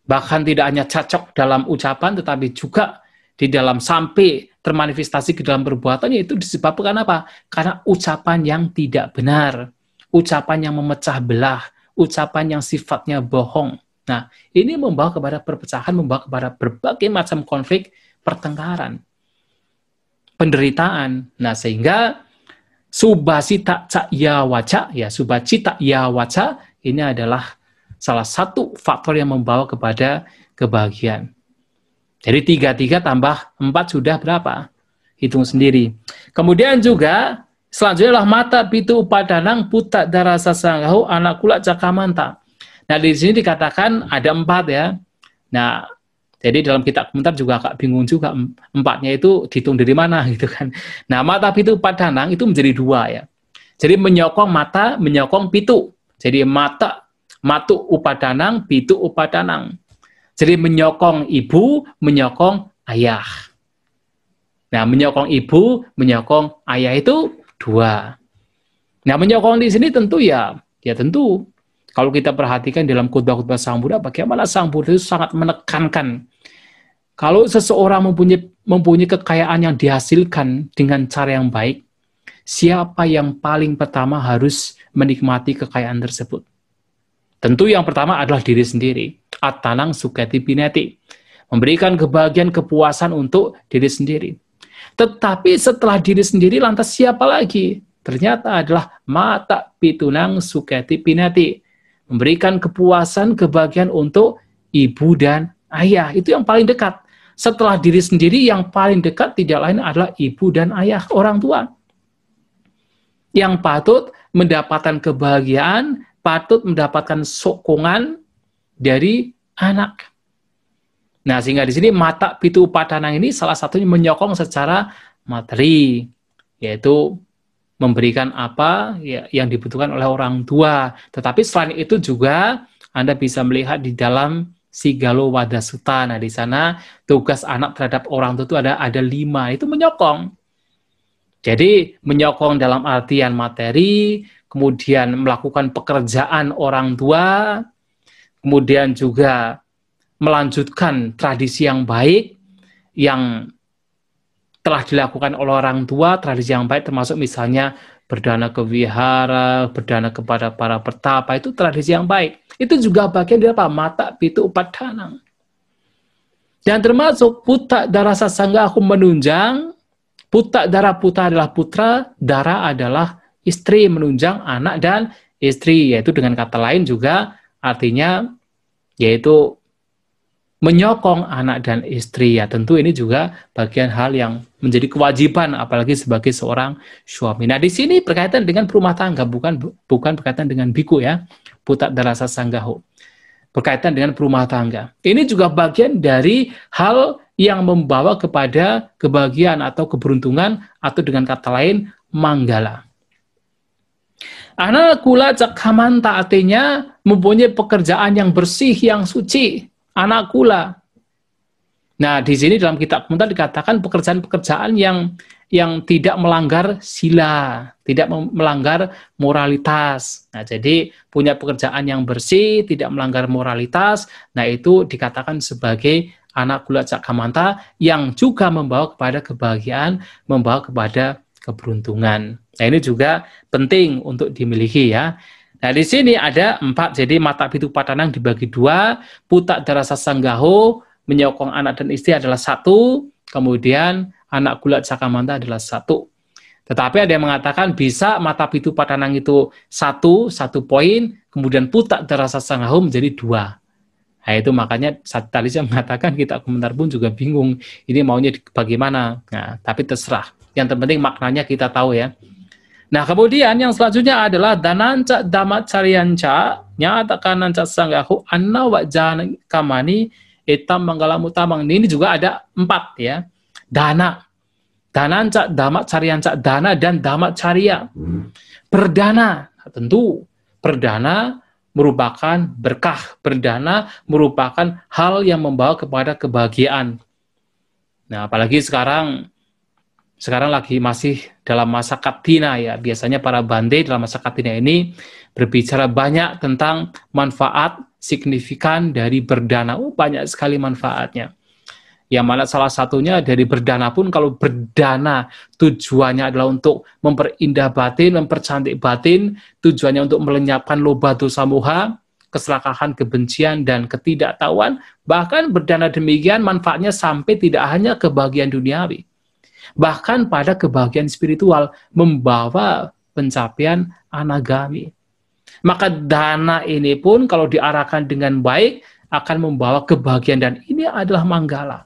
bahkan tidak hanya cocok dalam ucapan tetapi juga di dalam sampai termanifestasi ke dalam perbuatannya itu disebabkan apa? Karena ucapan yang tidak benar, ucapan yang memecah belah, ucapan yang sifatnya bohong. Nah, ini membawa kepada perpecahan, membawa kepada berbagai macam konflik, pertengkaran, penderitaan. Nah, sehingga subasita ya waca, ya subacita ya waca, ini adalah salah satu faktor yang membawa kepada kebahagiaan. Jadi tiga-tiga tambah empat sudah berapa? Hitung sendiri. Kemudian juga selanjutnya lah mata pitu upadanang putak darasa sasangahu anak kulak cakamanta Nah, di sini dikatakan ada empat ya. Nah, jadi dalam kitab komentar juga agak bingung juga empatnya itu dihitung dari mana (laughs) gitu kan. Nah, mata pitu padanang itu menjadi dua ya. Jadi menyokong mata, menyokong pitu. Jadi mata, matu upadanang, pitu upadanang. Jadi menyokong ibu, menyokong ayah. Nah, menyokong ibu, menyokong ayah itu dua. Nah, menyokong di sini tentu ya, ya tentu kalau kita perhatikan dalam khutbah-khutbah Sang Buddha, bagaimana Sang Buddha itu sangat menekankan kalau seseorang mempunyai, mempunyai kekayaan yang dihasilkan dengan cara yang baik, siapa yang paling pertama harus menikmati kekayaan tersebut? Tentu yang pertama adalah diri sendiri. Atanang suketi pineti, Memberikan kebahagiaan, kepuasan untuk diri sendiri. Tetapi setelah diri sendiri, lantas siapa lagi? Ternyata adalah mata pitunang suketi pineti memberikan kepuasan, kebahagiaan untuk ibu dan ayah. Itu yang paling dekat. Setelah diri sendiri yang paling dekat tidak lain adalah ibu dan ayah, orang tua. Yang patut mendapatkan kebahagiaan, patut mendapatkan sokongan dari anak. Nah, sehingga di sini mata pitu upadana ini salah satunya menyokong secara materi, yaitu memberikan apa ya, yang dibutuhkan oleh orang tua. Tetapi selain itu juga Anda bisa melihat di dalam Sigalo Wadasuta. Nah, di sana tugas anak terhadap orang tua itu ada ada lima, itu menyokong. Jadi menyokong dalam artian materi, kemudian melakukan pekerjaan orang tua, kemudian juga melanjutkan tradisi yang baik yang telah dilakukan oleh orang tua, tradisi yang baik termasuk misalnya berdana ke wihara, berdana kepada para pertapa, itu tradisi yang baik. Itu juga bagian dari apa? Mata pitu upadana. Dan termasuk putak darah sasangga aku menunjang, putak darah putra adalah putra, darah adalah istri menunjang anak dan istri, yaitu dengan kata lain juga artinya yaitu menyokong anak dan istri ya tentu ini juga bagian hal yang menjadi kewajiban apalagi sebagai seorang suami. Nah di sini berkaitan dengan perumah tangga bukan bukan berkaitan dengan biku ya putat darasa sanggahu berkaitan dengan perumah tangga. Ini juga bagian dari hal yang membawa kepada kebahagiaan atau keberuntungan atau dengan kata lain manggala. Anak kula cakaman artinya mempunyai pekerjaan yang bersih, yang suci, anak kula. Nah, di sini dalam kitab Muntah dikatakan pekerjaan-pekerjaan yang yang tidak melanggar sila, tidak melanggar moralitas. Nah, jadi punya pekerjaan yang bersih, tidak melanggar moralitas, nah itu dikatakan sebagai anak kula cakamanta yang juga membawa kepada kebahagiaan, membawa kepada keberuntungan. Nah, ini juga penting untuk dimiliki ya. Nah, di sini ada empat, jadi mata pitu patanang dibagi dua, putak darasa sanggaho, menyokong anak dan istri adalah satu, kemudian anak gulat sakamanta adalah satu. Tetapi ada yang mengatakan bisa mata pitu patanang itu satu, satu poin, kemudian putak darasa sanggaho menjadi dua. Nah, itu makanya tadi saya mengatakan kita komentar pun juga bingung, ini maunya bagaimana. Nah, tapi terserah. Yang terpenting maknanya kita tahu ya. Nah, kemudian yang selanjutnya adalah dananca damat carianca nyatakan kananca sanggahu anna wajan kamani etam manggalamu tamang. Ini juga ada empat ya. Dana, dananca damat carianca dana dan damat caria. Perdana, tentu perdana merupakan berkah. Perdana merupakan hal yang membawa kepada kebahagiaan. Nah, apalagi sekarang sekarang lagi masih dalam masa katina ya. Biasanya para bande dalam masa katina ini berbicara banyak tentang manfaat signifikan dari berdana. Oh, banyak sekali manfaatnya. Yang mana salah satunya dari berdana pun kalau berdana tujuannya adalah untuk memperindah batin, mempercantik batin, tujuannya untuk melenyapkan loba dosa muha, keserakahan, kebencian, dan ketidaktahuan. Bahkan berdana demikian manfaatnya sampai tidak hanya ke duniawi Bahkan pada kebahagiaan spiritual membawa pencapaian anagami. Maka dana ini pun kalau diarahkan dengan baik akan membawa kebahagiaan dan ini adalah manggala.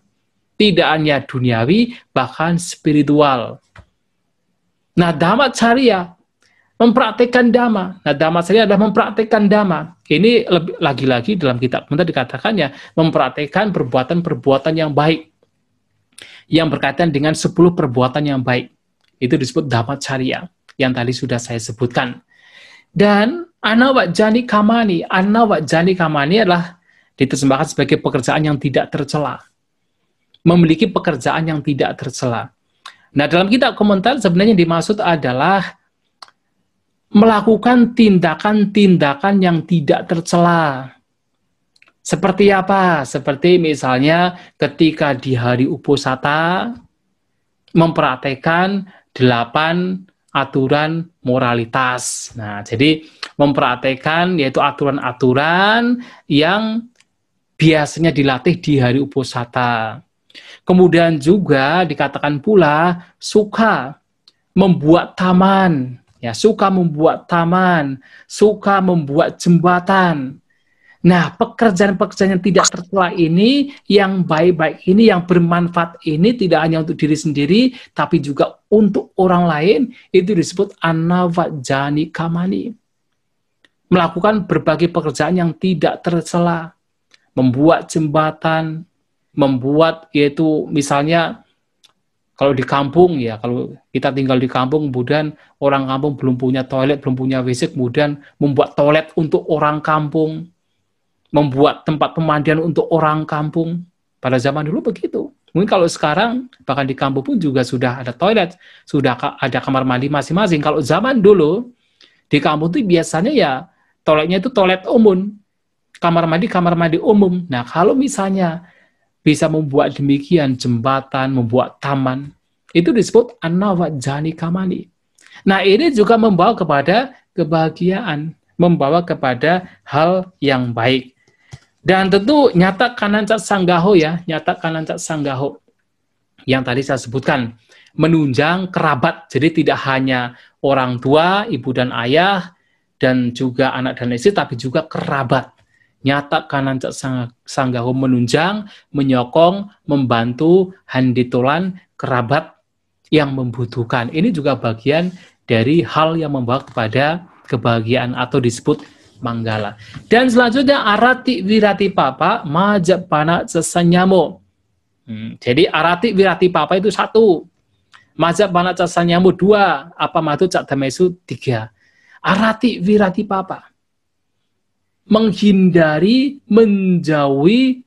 Tidak hanya duniawi, bahkan spiritual. Nah, damat syariah mempraktekkan dhamma. Nah, damat syariah adalah mempraktekkan dhamma. Ini lagi-lagi dalam kitab kita dikatakannya mempraktekkan perbuatan-perbuatan yang baik yang berkaitan dengan 10 perbuatan yang baik. Itu disebut dapat syariah yang tadi sudah saya sebutkan. Dan anawak jani kamani, anawak jani kamani adalah diterjemahkan sebagai pekerjaan yang tidak tercela. Memiliki pekerjaan yang tidak tercela. Nah, dalam kitab komentar sebenarnya yang dimaksud adalah melakukan tindakan-tindakan yang tidak tercela seperti apa? Seperti misalnya ketika di hari uposata mempraktekkan delapan aturan moralitas. Nah, jadi mempraktekkan yaitu aturan-aturan yang biasanya dilatih di hari uposata. Kemudian juga dikatakan pula suka membuat taman, ya suka membuat taman, suka membuat jembatan, Nah, pekerjaan-pekerjaan yang tidak tercela ini, yang baik-baik ini, yang bermanfaat ini tidak hanya untuk diri sendiri, tapi juga untuk orang lain, itu disebut anavajani kamani. Melakukan berbagai pekerjaan yang tidak tercela, membuat jembatan, membuat yaitu misalnya kalau di kampung ya, kalau kita tinggal di kampung, kemudian orang kampung belum punya toilet, belum punya WC, kemudian membuat toilet untuk orang kampung, membuat tempat pemandian untuk orang kampung. Pada zaman dulu begitu. Mungkin kalau sekarang, bahkan di kampung pun juga sudah ada toilet, sudah ada kamar mandi masing-masing. Kalau zaman dulu, di kampung itu biasanya ya toiletnya itu toilet umum. Kamar mandi, kamar mandi umum. Nah, kalau misalnya bisa membuat demikian jembatan, membuat taman, itu disebut anawat jani kamani. Nah, ini juga membawa kepada kebahagiaan, membawa kepada hal yang baik. Dan tentu nyata cat sanggaho ya, nyata cat sanggaho yang tadi saya sebutkan menunjang kerabat. Jadi tidak hanya orang tua, ibu dan ayah, dan juga anak dan istri, tapi juga kerabat. Nyata kanan cat sanggaho menunjang, menyokong, membantu, handitolan, kerabat yang membutuhkan. Ini juga bagian dari hal yang membawa kepada kebahagiaan atau disebut Manggala. Dan selanjutnya arati wirati papa majapana sesanyamo. Hmm, jadi arati wirati papa itu satu. Majapana sesanyamo dua. Apa matu cak damesu tiga. Arati wirati papa. Menghindari, menjauhi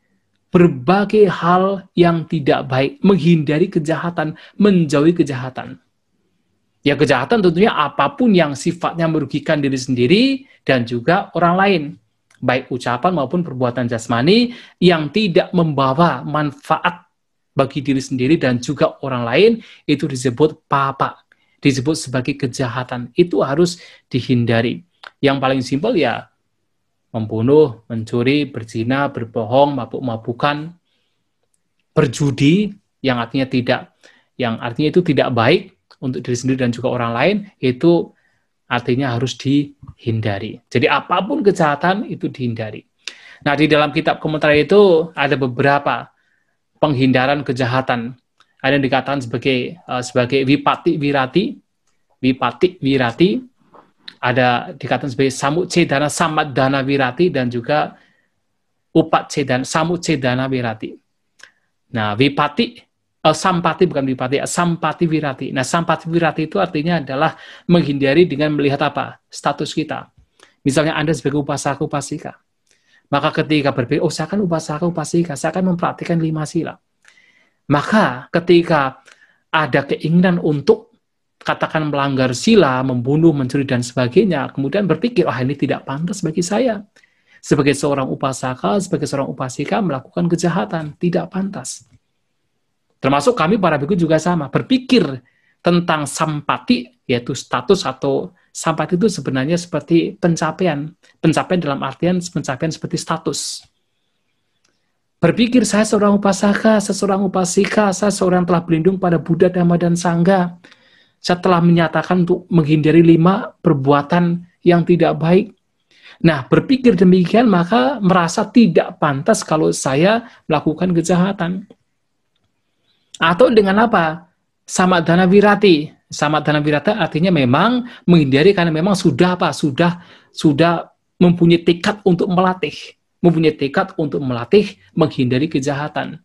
berbagai hal yang tidak baik. Menghindari kejahatan, menjauhi kejahatan. Ya kejahatan tentunya apapun yang sifatnya merugikan diri sendiri dan juga orang lain, baik ucapan maupun perbuatan jasmani yang tidak membawa manfaat bagi diri sendiri dan juga orang lain itu disebut papa, disebut sebagai kejahatan. Itu harus dihindari. Yang paling simpel ya membunuh, mencuri, berzina, berbohong, mabuk-mabukan, berjudi yang artinya tidak yang artinya itu tidak baik untuk diri sendiri dan juga orang lain itu artinya harus dihindari. Jadi apapun kejahatan itu dihindari. Nah, di dalam kitab komentar itu ada beberapa penghindaran kejahatan. Ada yang dikatakan sebagai eh, sebagai wipati wirati, wipati wirati, ada dikatakan sebagai samut cedana samat dana wirati dan juga upat cedana samut cedana wirati. Nah, wipati Eh, sampati bukan wipati, eh, sampati wirati. Nah, sampati wirati itu artinya adalah menghindari dengan melihat apa? Status kita. Misalnya Anda sebagai upasaka upasika. Maka ketika berpikir, oh saya kan upasaka upasika, saya akan memperhatikan lima sila. Maka ketika ada keinginan untuk katakan melanggar sila, membunuh, mencuri, dan sebagainya, kemudian berpikir, oh ini tidak pantas bagi saya. Sebagai seorang upasaka, sebagai seorang upasika, melakukan kejahatan, tidak pantas. Termasuk kami para biku juga sama, berpikir tentang sampati, yaitu status atau sampati itu sebenarnya seperti pencapaian. Pencapaian dalam artian pencapaian seperti status. Berpikir saya seorang upasaka, saya seorang upasika, saya seorang telah berlindung pada Buddha, Dhamma, dan Sangga. Saya telah menyatakan untuk menghindari lima perbuatan yang tidak baik. Nah, berpikir demikian maka merasa tidak pantas kalau saya melakukan kejahatan. Atau dengan apa? Sama birati virati. dana virata artinya memang menghindari karena memang sudah apa? Sudah sudah mempunyai tekad untuk melatih, mempunyai tekad untuk melatih menghindari kejahatan.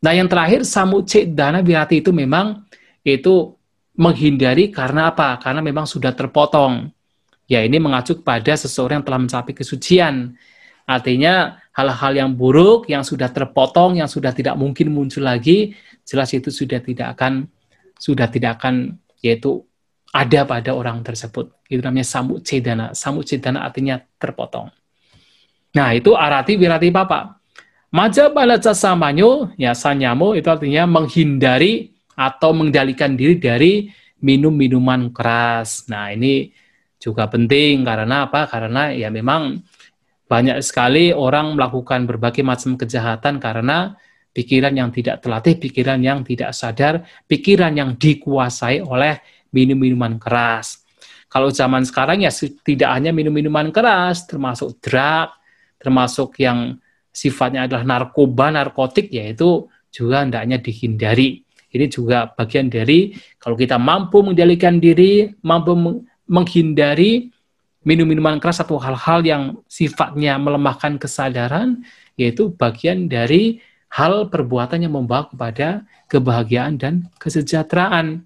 Nah, yang terakhir samu cek dana virati itu memang itu menghindari karena apa? Karena memang sudah terpotong. Ya, ini mengacu kepada seseorang yang telah mencapai kesucian. Artinya hal-hal yang buruk yang sudah terpotong yang sudah tidak mungkin muncul lagi jelas itu sudah tidak akan sudah tidak akan yaitu ada pada orang tersebut itu namanya samu cedana samu cedana artinya terpotong nah itu arati wirati papa maja balaca samanyo ya sanyamo itu artinya menghindari atau mengendalikan diri dari minum minuman keras nah ini juga penting karena apa karena ya memang banyak sekali orang melakukan berbagai macam kejahatan karena pikiran yang tidak terlatih, pikiran yang tidak sadar, pikiran yang dikuasai oleh minum-minuman keras. Kalau zaman sekarang ya tidak hanya minum-minuman keras, termasuk drug, termasuk yang sifatnya adalah narkoba, narkotik, yaitu juga hendaknya dihindari. Ini juga bagian dari kalau kita mampu mengendalikan diri, mampu menghindari minum-minuman keras atau hal-hal yang sifatnya melemahkan kesadaran yaitu bagian dari hal perbuatan yang membawa kepada kebahagiaan dan kesejahteraan.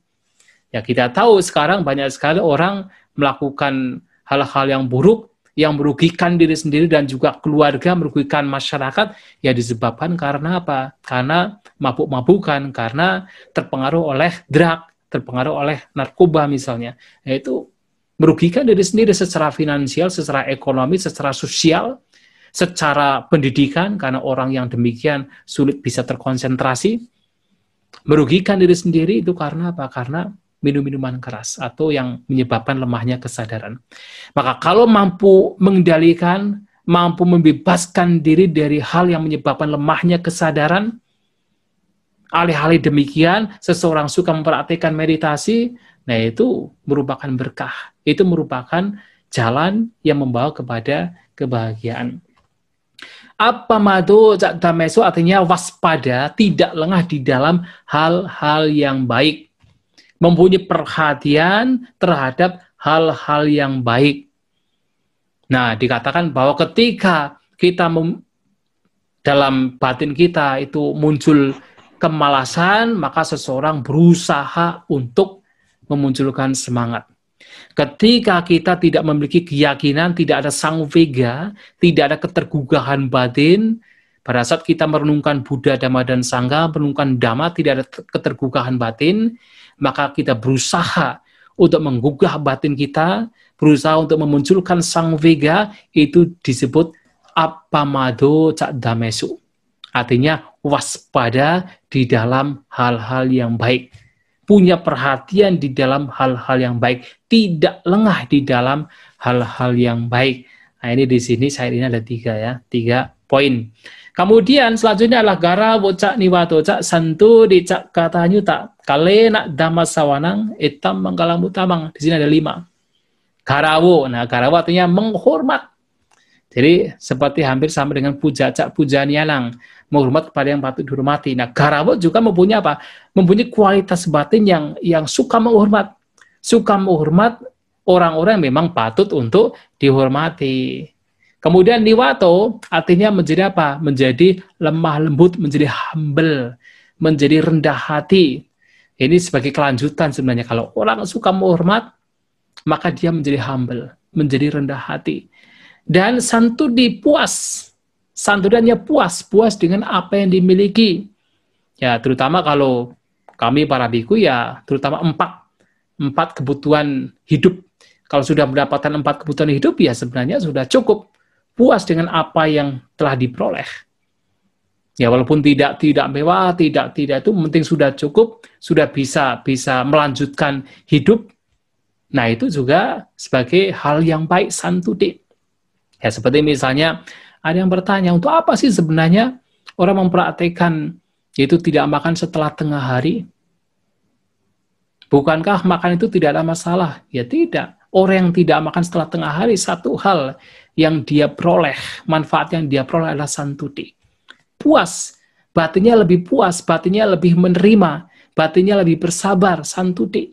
Ya kita tahu sekarang banyak sekali orang melakukan hal-hal yang buruk yang merugikan diri sendiri dan juga keluarga, merugikan masyarakat, ya disebabkan karena apa? Karena mabuk-mabukan, karena terpengaruh oleh drug, terpengaruh oleh narkoba misalnya. Yaitu merugikan diri sendiri secara finansial, secara ekonomi, secara sosial, secara pendidikan karena orang yang demikian sulit bisa terkonsentrasi, merugikan diri sendiri itu karena apa? Karena minum-minuman keras atau yang menyebabkan lemahnya kesadaran. Maka kalau mampu mengendalikan, mampu membebaskan diri dari hal yang menyebabkan lemahnya kesadaran, Alih-alih demikian, seseorang suka mempraktikkan meditasi, nah itu merupakan berkah. Itu merupakan jalan yang membawa kepada kebahagiaan. Apa madu cak damesu artinya waspada, tidak lengah di dalam hal-hal yang baik. Mempunyai perhatian terhadap hal-hal yang baik. Nah, dikatakan bahwa ketika kita dalam batin kita itu muncul kemalasan, maka seseorang berusaha untuk memunculkan semangat. Ketika kita tidak memiliki keyakinan, tidak ada sang vega, tidak ada ketergugahan batin, pada saat kita merenungkan Buddha, Dhamma, dan Sangha, merenungkan Dhamma, tidak ada ketergugahan batin, maka kita berusaha untuk menggugah batin kita, berusaha untuk memunculkan sang vega, itu disebut apamado cak damesu. Artinya waspada di dalam hal-hal yang baik. Punya perhatian di dalam hal-hal yang baik. Tidak lengah di dalam hal-hal yang baik. Nah ini di sini saya ini ada tiga ya, tiga poin. Kemudian selanjutnya adalah gara bocak niwato cak santu dicak katanya tak kale nak damas sawanang etam menggalang utamang Di sini ada lima. Karawo, nah karawo artinya menghormat. Jadi seperti hampir sama dengan puja cak puja pujanialang menghormat kepada yang patut dihormati. Nah, Garawat juga mempunyai apa? Mempunyai kualitas batin yang yang suka menghormat, suka menghormat orang-orang yang memang patut untuk dihormati. Kemudian niwato artinya menjadi apa? Menjadi lemah lembut, menjadi humble, menjadi rendah hati. Ini sebagai kelanjutan sebenarnya. Kalau orang suka menghormat, maka dia menjadi humble, menjadi rendah hati. Dan santu dipuas santunannya puas, puas dengan apa yang dimiliki. Ya, terutama kalau kami para biku ya terutama empat empat kebutuhan hidup. Kalau sudah mendapatkan empat kebutuhan hidup ya sebenarnya sudah cukup puas dengan apa yang telah diperoleh. Ya walaupun tidak tidak mewah, tidak tidak itu penting sudah cukup, sudah bisa bisa melanjutkan hidup. Nah, itu juga sebagai hal yang baik santudi. Ya seperti misalnya ada yang bertanya, untuk apa sih sebenarnya orang mempraktekkan yaitu tidak makan setelah tengah hari? Bukankah makan itu tidak ada masalah? Ya tidak. Orang yang tidak makan setelah tengah hari, satu hal yang dia peroleh, manfaat yang dia peroleh adalah santuti. Puas, batinnya lebih puas, batinnya lebih menerima, batinnya lebih bersabar, santuti.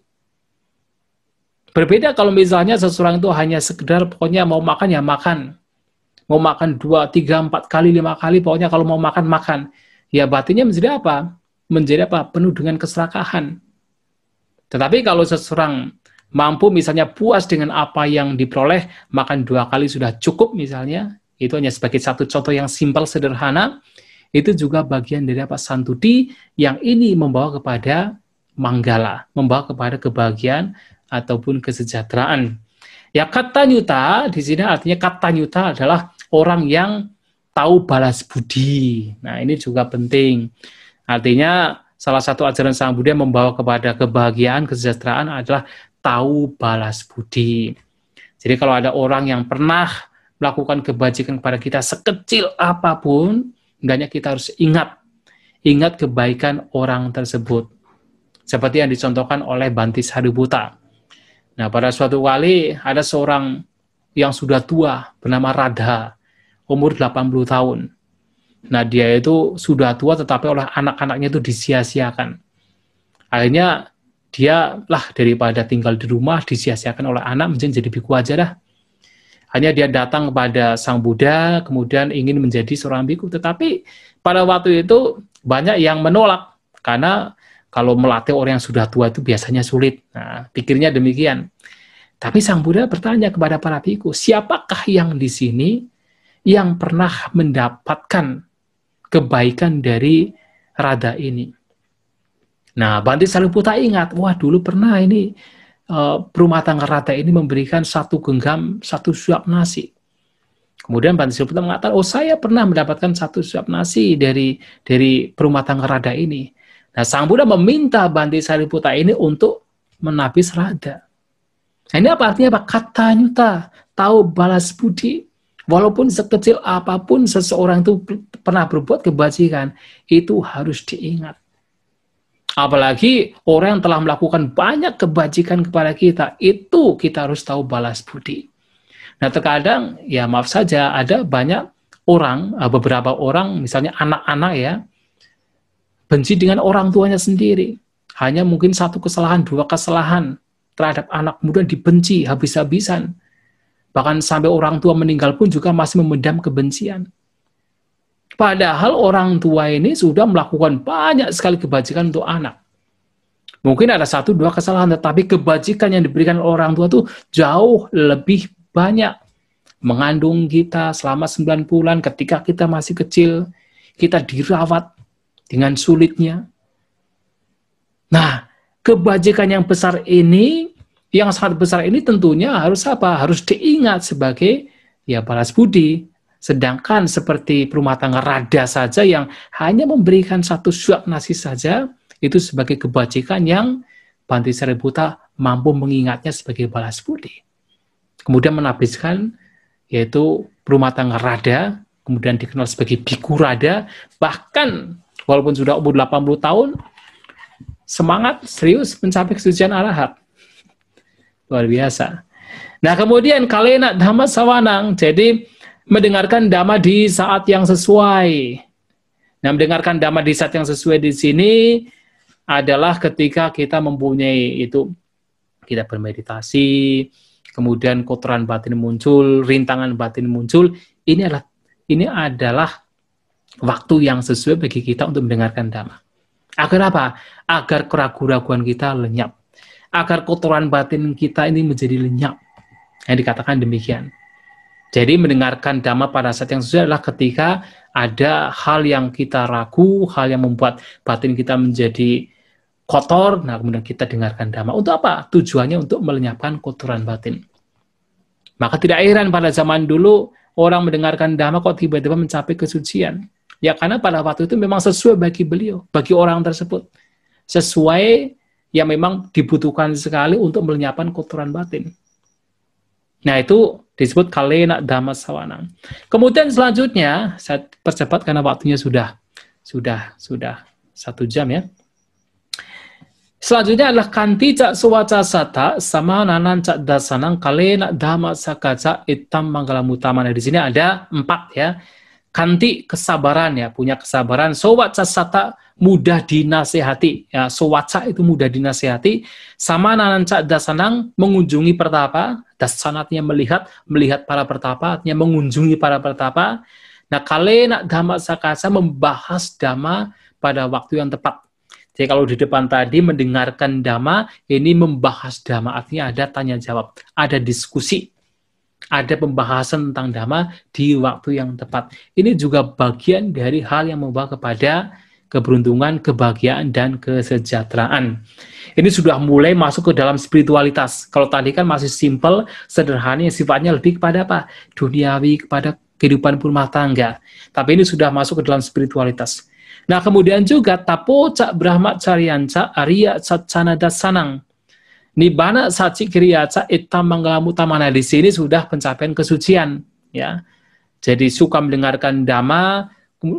Berbeda kalau misalnya seseorang itu hanya sekedar pokoknya mau makan ya makan mau makan dua, tiga, empat kali, lima kali, pokoknya kalau mau makan, makan. Ya batinnya menjadi apa? Menjadi apa? Penuh dengan keserakahan. Tetapi kalau seseorang mampu misalnya puas dengan apa yang diperoleh, makan dua kali sudah cukup misalnya, itu hanya sebagai satu contoh yang simpel, sederhana, itu juga bagian dari apa santuti yang ini membawa kepada manggala, membawa kepada kebahagiaan ataupun kesejahteraan. Ya kata nyuta di sini artinya kata nyuta adalah orang yang tahu balas budi. Nah, ini juga penting. Artinya salah satu ajaran Sang Buddha membawa kepada kebahagiaan, kesejahteraan adalah tahu balas budi. Jadi kalau ada orang yang pernah melakukan kebajikan kepada kita sekecil apapun, enggaknya kita harus ingat, ingat kebaikan orang tersebut. Seperti yang dicontohkan oleh Bantis Haributa. Nah, pada suatu kali ada seorang yang sudah tua bernama Radha umur 80 tahun. Nah, dia itu sudah tua tetapi oleh anak-anaknya itu disia-siakan. Akhirnya dia lah daripada tinggal di rumah disia-siakan oleh anak menjadi jadi biku aja dah. Hanya dia datang kepada Sang Buddha, kemudian ingin menjadi seorang biku. Tetapi pada waktu itu banyak yang menolak karena kalau melatih orang yang sudah tua itu biasanya sulit. Nah, pikirnya demikian. Tapi Sang Buddha bertanya kepada para biku, siapakah yang di sini yang pernah mendapatkan kebaikan dari rada ini. Nah, Banti Saliputa ingat, wah dulu pernah ini uh, eh, rumah tangga rada ini memberikan satu genggam, satu suap nasi. Kemudian Banti Saliputa mengatakan, oh saya pernah mendapatkan satu suap nasi dari dari rumah tangga rada ini. Nah, Sang Buddha meminta Banti Saliputa ini untuk menapis rada. Nah, ini apa artinya? Apa? Kata nyuta, tahu balas budi. Walaupun sekecil apapun seseorang itu pernah berbuat kebajikan, itu harus diingat. Apalagi orang yang telah melakukan banyak kebajikan kepada kita, itu kita harus tahu balas budi. Nah, terkadang ya maaf saja ada banyak orang, eh, beberapa orang misalnya anak-anak ya benci dengan orang tuanya sendiri. Hanya mungkin satu kesalahan, dua kesalahan terhadap anak kemudian dibenci habis-habisan. Bahkan sampai orang tua meninggal pun juga masih memendam kebencian. Padahal orang tua ini sudah melakukan banyak sekali kebajikan untuk anak. Mungkin ada satu dua kesalahan, tetapi kebajikan yang diberikan orang tua itu jauh lebih banyak. Mengandung kita selama sembilan bulan ketika kita masih kecil, kita dirawat dengan sulitnya. Nah, kebajikan yang besar ini yang sangat besar ini tentunya harus apa? Harus diingat sebagai ya balas budi. Sedangkan seperti rumah tangga rada saja yang hanya memberikan satu suap nasi saja, itu sebagai kebajikan yang Banti Sariputa mampu mengingatnya sebagai balas budi. Kemudian menabiskan yaitu rumah tangga rada, kemudian dikenal sebagai biku rada, bahkan walaupun sudah umur 80 tahun, semangat serius mencapai kesucian arahat Luar biasa. Nah, kemudian kalena dhamma sawanang, jadi mendengarkan dhamma di saat yang sesuai. Nah, mendengarkan dhamma di saat yang sesuai di sini adalah ketika kita mempunyai itu kita bermeditasi, kemudian kotoran batin muncul, rintangan batin muncul, ini adalah ini adalah waktu yang sesuai bagi kita untuk mendengarkan dhamma. Agar apa? Agar keraguan-keraguan kita lenyap agar kotoran batin kita ini menjadi lenyap. Yang dikatakan demikian. Jadi mendengarkan dhamma pada saat yang sudah adalah ketika ada hal yang kita ragu, hal yang membuat batin kita menjadi kotor, nah kemudian kita dengarkan dhamma. Untuk apa? Tujuannya untuk melenyapkan kotoran batin. Maka tidak heran pada zaman dulu orang mendengarkan dhamma kok tiba-tiba mencapai kesucian. Ya karena pada waktu itu memang sesuai bagi beliau, bagi orang tersebut. Sesuai yang memang dibutuhkan sekali untuk melenyapkan kotoran batin. Nah, itu disebut kalena dhamma sawanang. Kemudian selanjutnya, saya percepat karena waktunya sudah sudah sudah satu jam ya. Selanjutnya adalah kanti cak suwaca sata sama nanan cak dasanang kalena dhamma sakaca itam mutama. Nah, di sini ada empat ya Kanti kesabaran ya, punya kesabaran. Sowaca sata mudah dinasehati. Ya, sowaca itu mudah dinasehati. Sama nananca dasanang mengunjungi pertapa. Dasanatnya melihat, melihat para pertapa, artinya mengunjungi para pertapa. Nah, nak dhamma sakasa membahas dhamma pada waktu yang tepat. Jadi kalau di depan tadi mendengarkan dhamma, ini membahas dhamma, artinya ada tanya jawab, ada diskusi ada pembahasan tentang dhamma di waktu yang tepat. Ini juga bagian dari hal yang membawa kepada keberuntungan, kebahagiaan, dan kesejahteraan. Ini sudah mulai masuk ke dalam spiritualitas. Kalau tadi kan masih simple, sederhana, sifatnya lebih kepada apa? Duniawi, kepada kehidupan rumah tangga. Tapi ini sudah masuk ke dalam spiritualitas. Nah, kemudian juga tapo cak brahma carianca arya sacanada sanang. Nibbana saci kriyaca itta eh, manggalamutama. tamana di sini sudah pencapaian kesucian. ya. Jadi suka mendengarkan dhamma,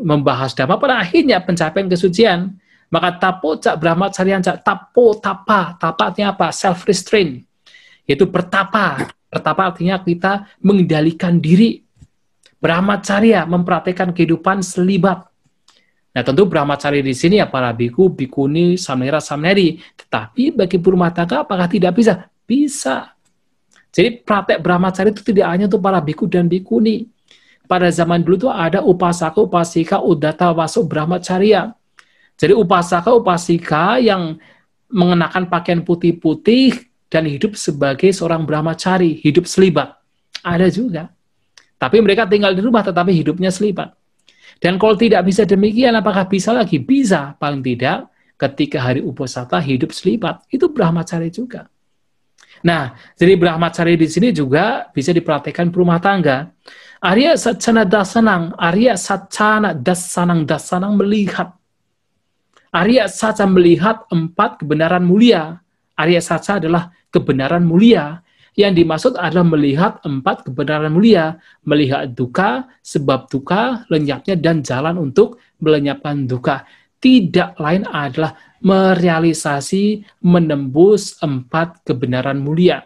membahas dhamma, pada akhirnya pencapaian kesucian. Maka tapo cak brahmat cak tapo tapa, tapa artinya apa? Self restraint, yaitu bertapa. Bertapa artinya kita mengendalikan diri. syariah memperhatikan kehidupan selibat. Nah tentu Brahmacari di sini ya para biku, bikuni, samnera, samneri. Tetapi bagi rumah tangga apakah tidak bisa? Bisa. Jadi praktek Brahmacari itu tidak hanya untuk para biku dan bikuni. Pada zaman dulu itu ada upasaka, upasika, udata, waso brahmacarya. Jadi upasaka, upasika yang mengenakan pakaian putih-putih dan hidup sebagai seorang brahmacari, hidup selibat. Ada juga. Tapi mereka tinggal di rumah tetapi hidupnya selibat. Dan kalau tidak bisa demikian, apakah bisa lagi? Bisa, paling tidak ketika hari uposata hidup selipat. Itu Brahmacari juga. Nah, jadi Brahmacari di sini juga bisa diperhatikan perumah tangga. Arya Satchana Dasanang, Arya Satchana Dasanang, Dasanang melihat. Arya Satcha melihat empat kebenaran mulia. Arya Satcha adalah kebenaran mulia yang dimaksud adalah melihat empat kebenaran mulia, melihat duka, sebab duka, lenyapnya, dan jalan untuk melenyapkan duka. Tidak lain adalah merealisasi, menembus empat kebenaran mulia.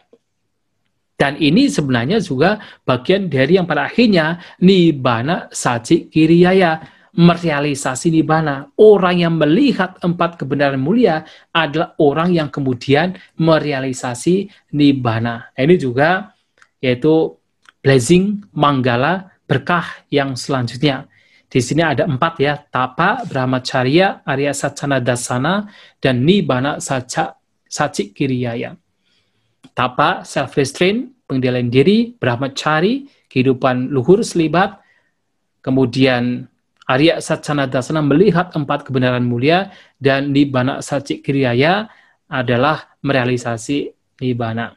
Dan ini sebenarnya juga bagian dari yang pada akhirnya Nibbana Saci Kiriyaya, merealisasi di mana orang yang melihat empat kebenaran mulia adalah orang yang kemudian merealisasi nibana. Nah, ini juga yaitu blessing manggala berkah yang selanjutnya. Di sini ada empat ya, tapa, brahmacarya, arya sacana dasana, dan nibana saca, sacik kiriyaya. Tapa, self-restraint, pengendalian diri, brahmacari, kehidupan luhur selibat, kemudian Arya Satsana Dasana melihat empat kebenaran mulia dan Nibbana Kriyaya adalah merealisasi Nibbana.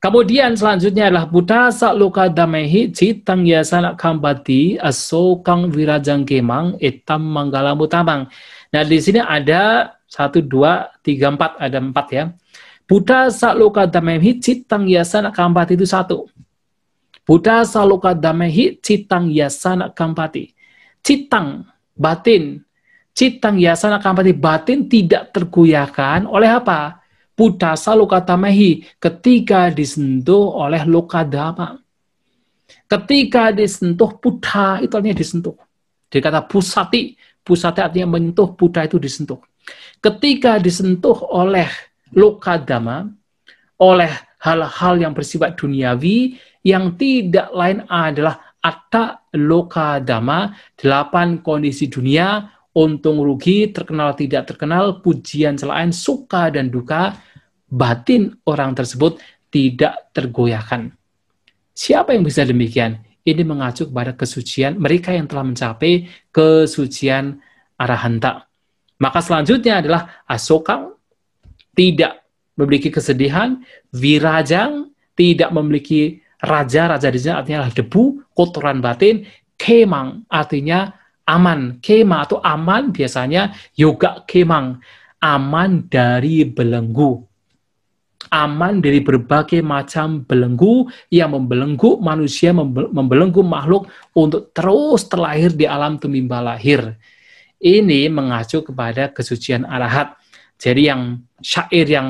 Kemudian selanjutnya adalah Buddha Sakloka Damehi Citang Yasana Kambati Asokang Wirajang Kemang Etam Manggala Tamang. Nah di sini ada satu dua tiga empat ada empat ya. Buddha Sakloka Damehi Citang Yasana Kambati itu satu. Buddha Sakloka Damehi Citang Yasana Kambati citang batin citang yasana kampati batin tidak tergoyahkan oleh apa kata mehi. ketika disentuh oleh luka dama, ketika disentuh pudha itu artinya disentuh jadi kata pusati pusati artinya menyentuh pudha itu disentuh ketika disentuh oleh luka dama, oleh hal-hal yang bersifat duniawi yang tidak lain adalah Atta Loka dama delapan kondisi dunia, untung rugi, terkenal tidak terkenal, pujian selain suka dan duka, batin orang tersebut tidak tergoyahkan. Siapa yang bisa demikian? Ini mengacu kepada kesucian mereka yang telah mencapai kesucian arahanta. Maka selanjutnya adalah asokang, tidak memiliki kesedihan, virajang, tidak memiliki Raja, raja di sini artinya adalah debu, kotoran batin, kemang artinya aman. Kema atau aman biasanya yoga kemang, aman dari belenggu. Aman dari berbagai macam belenggu yang membelenggu manusia, membelenggu makhluk untuk terus terlahir di alam tumimba lahir. Ini mengacu kepada kesucian arahat. Jadi yang syair yang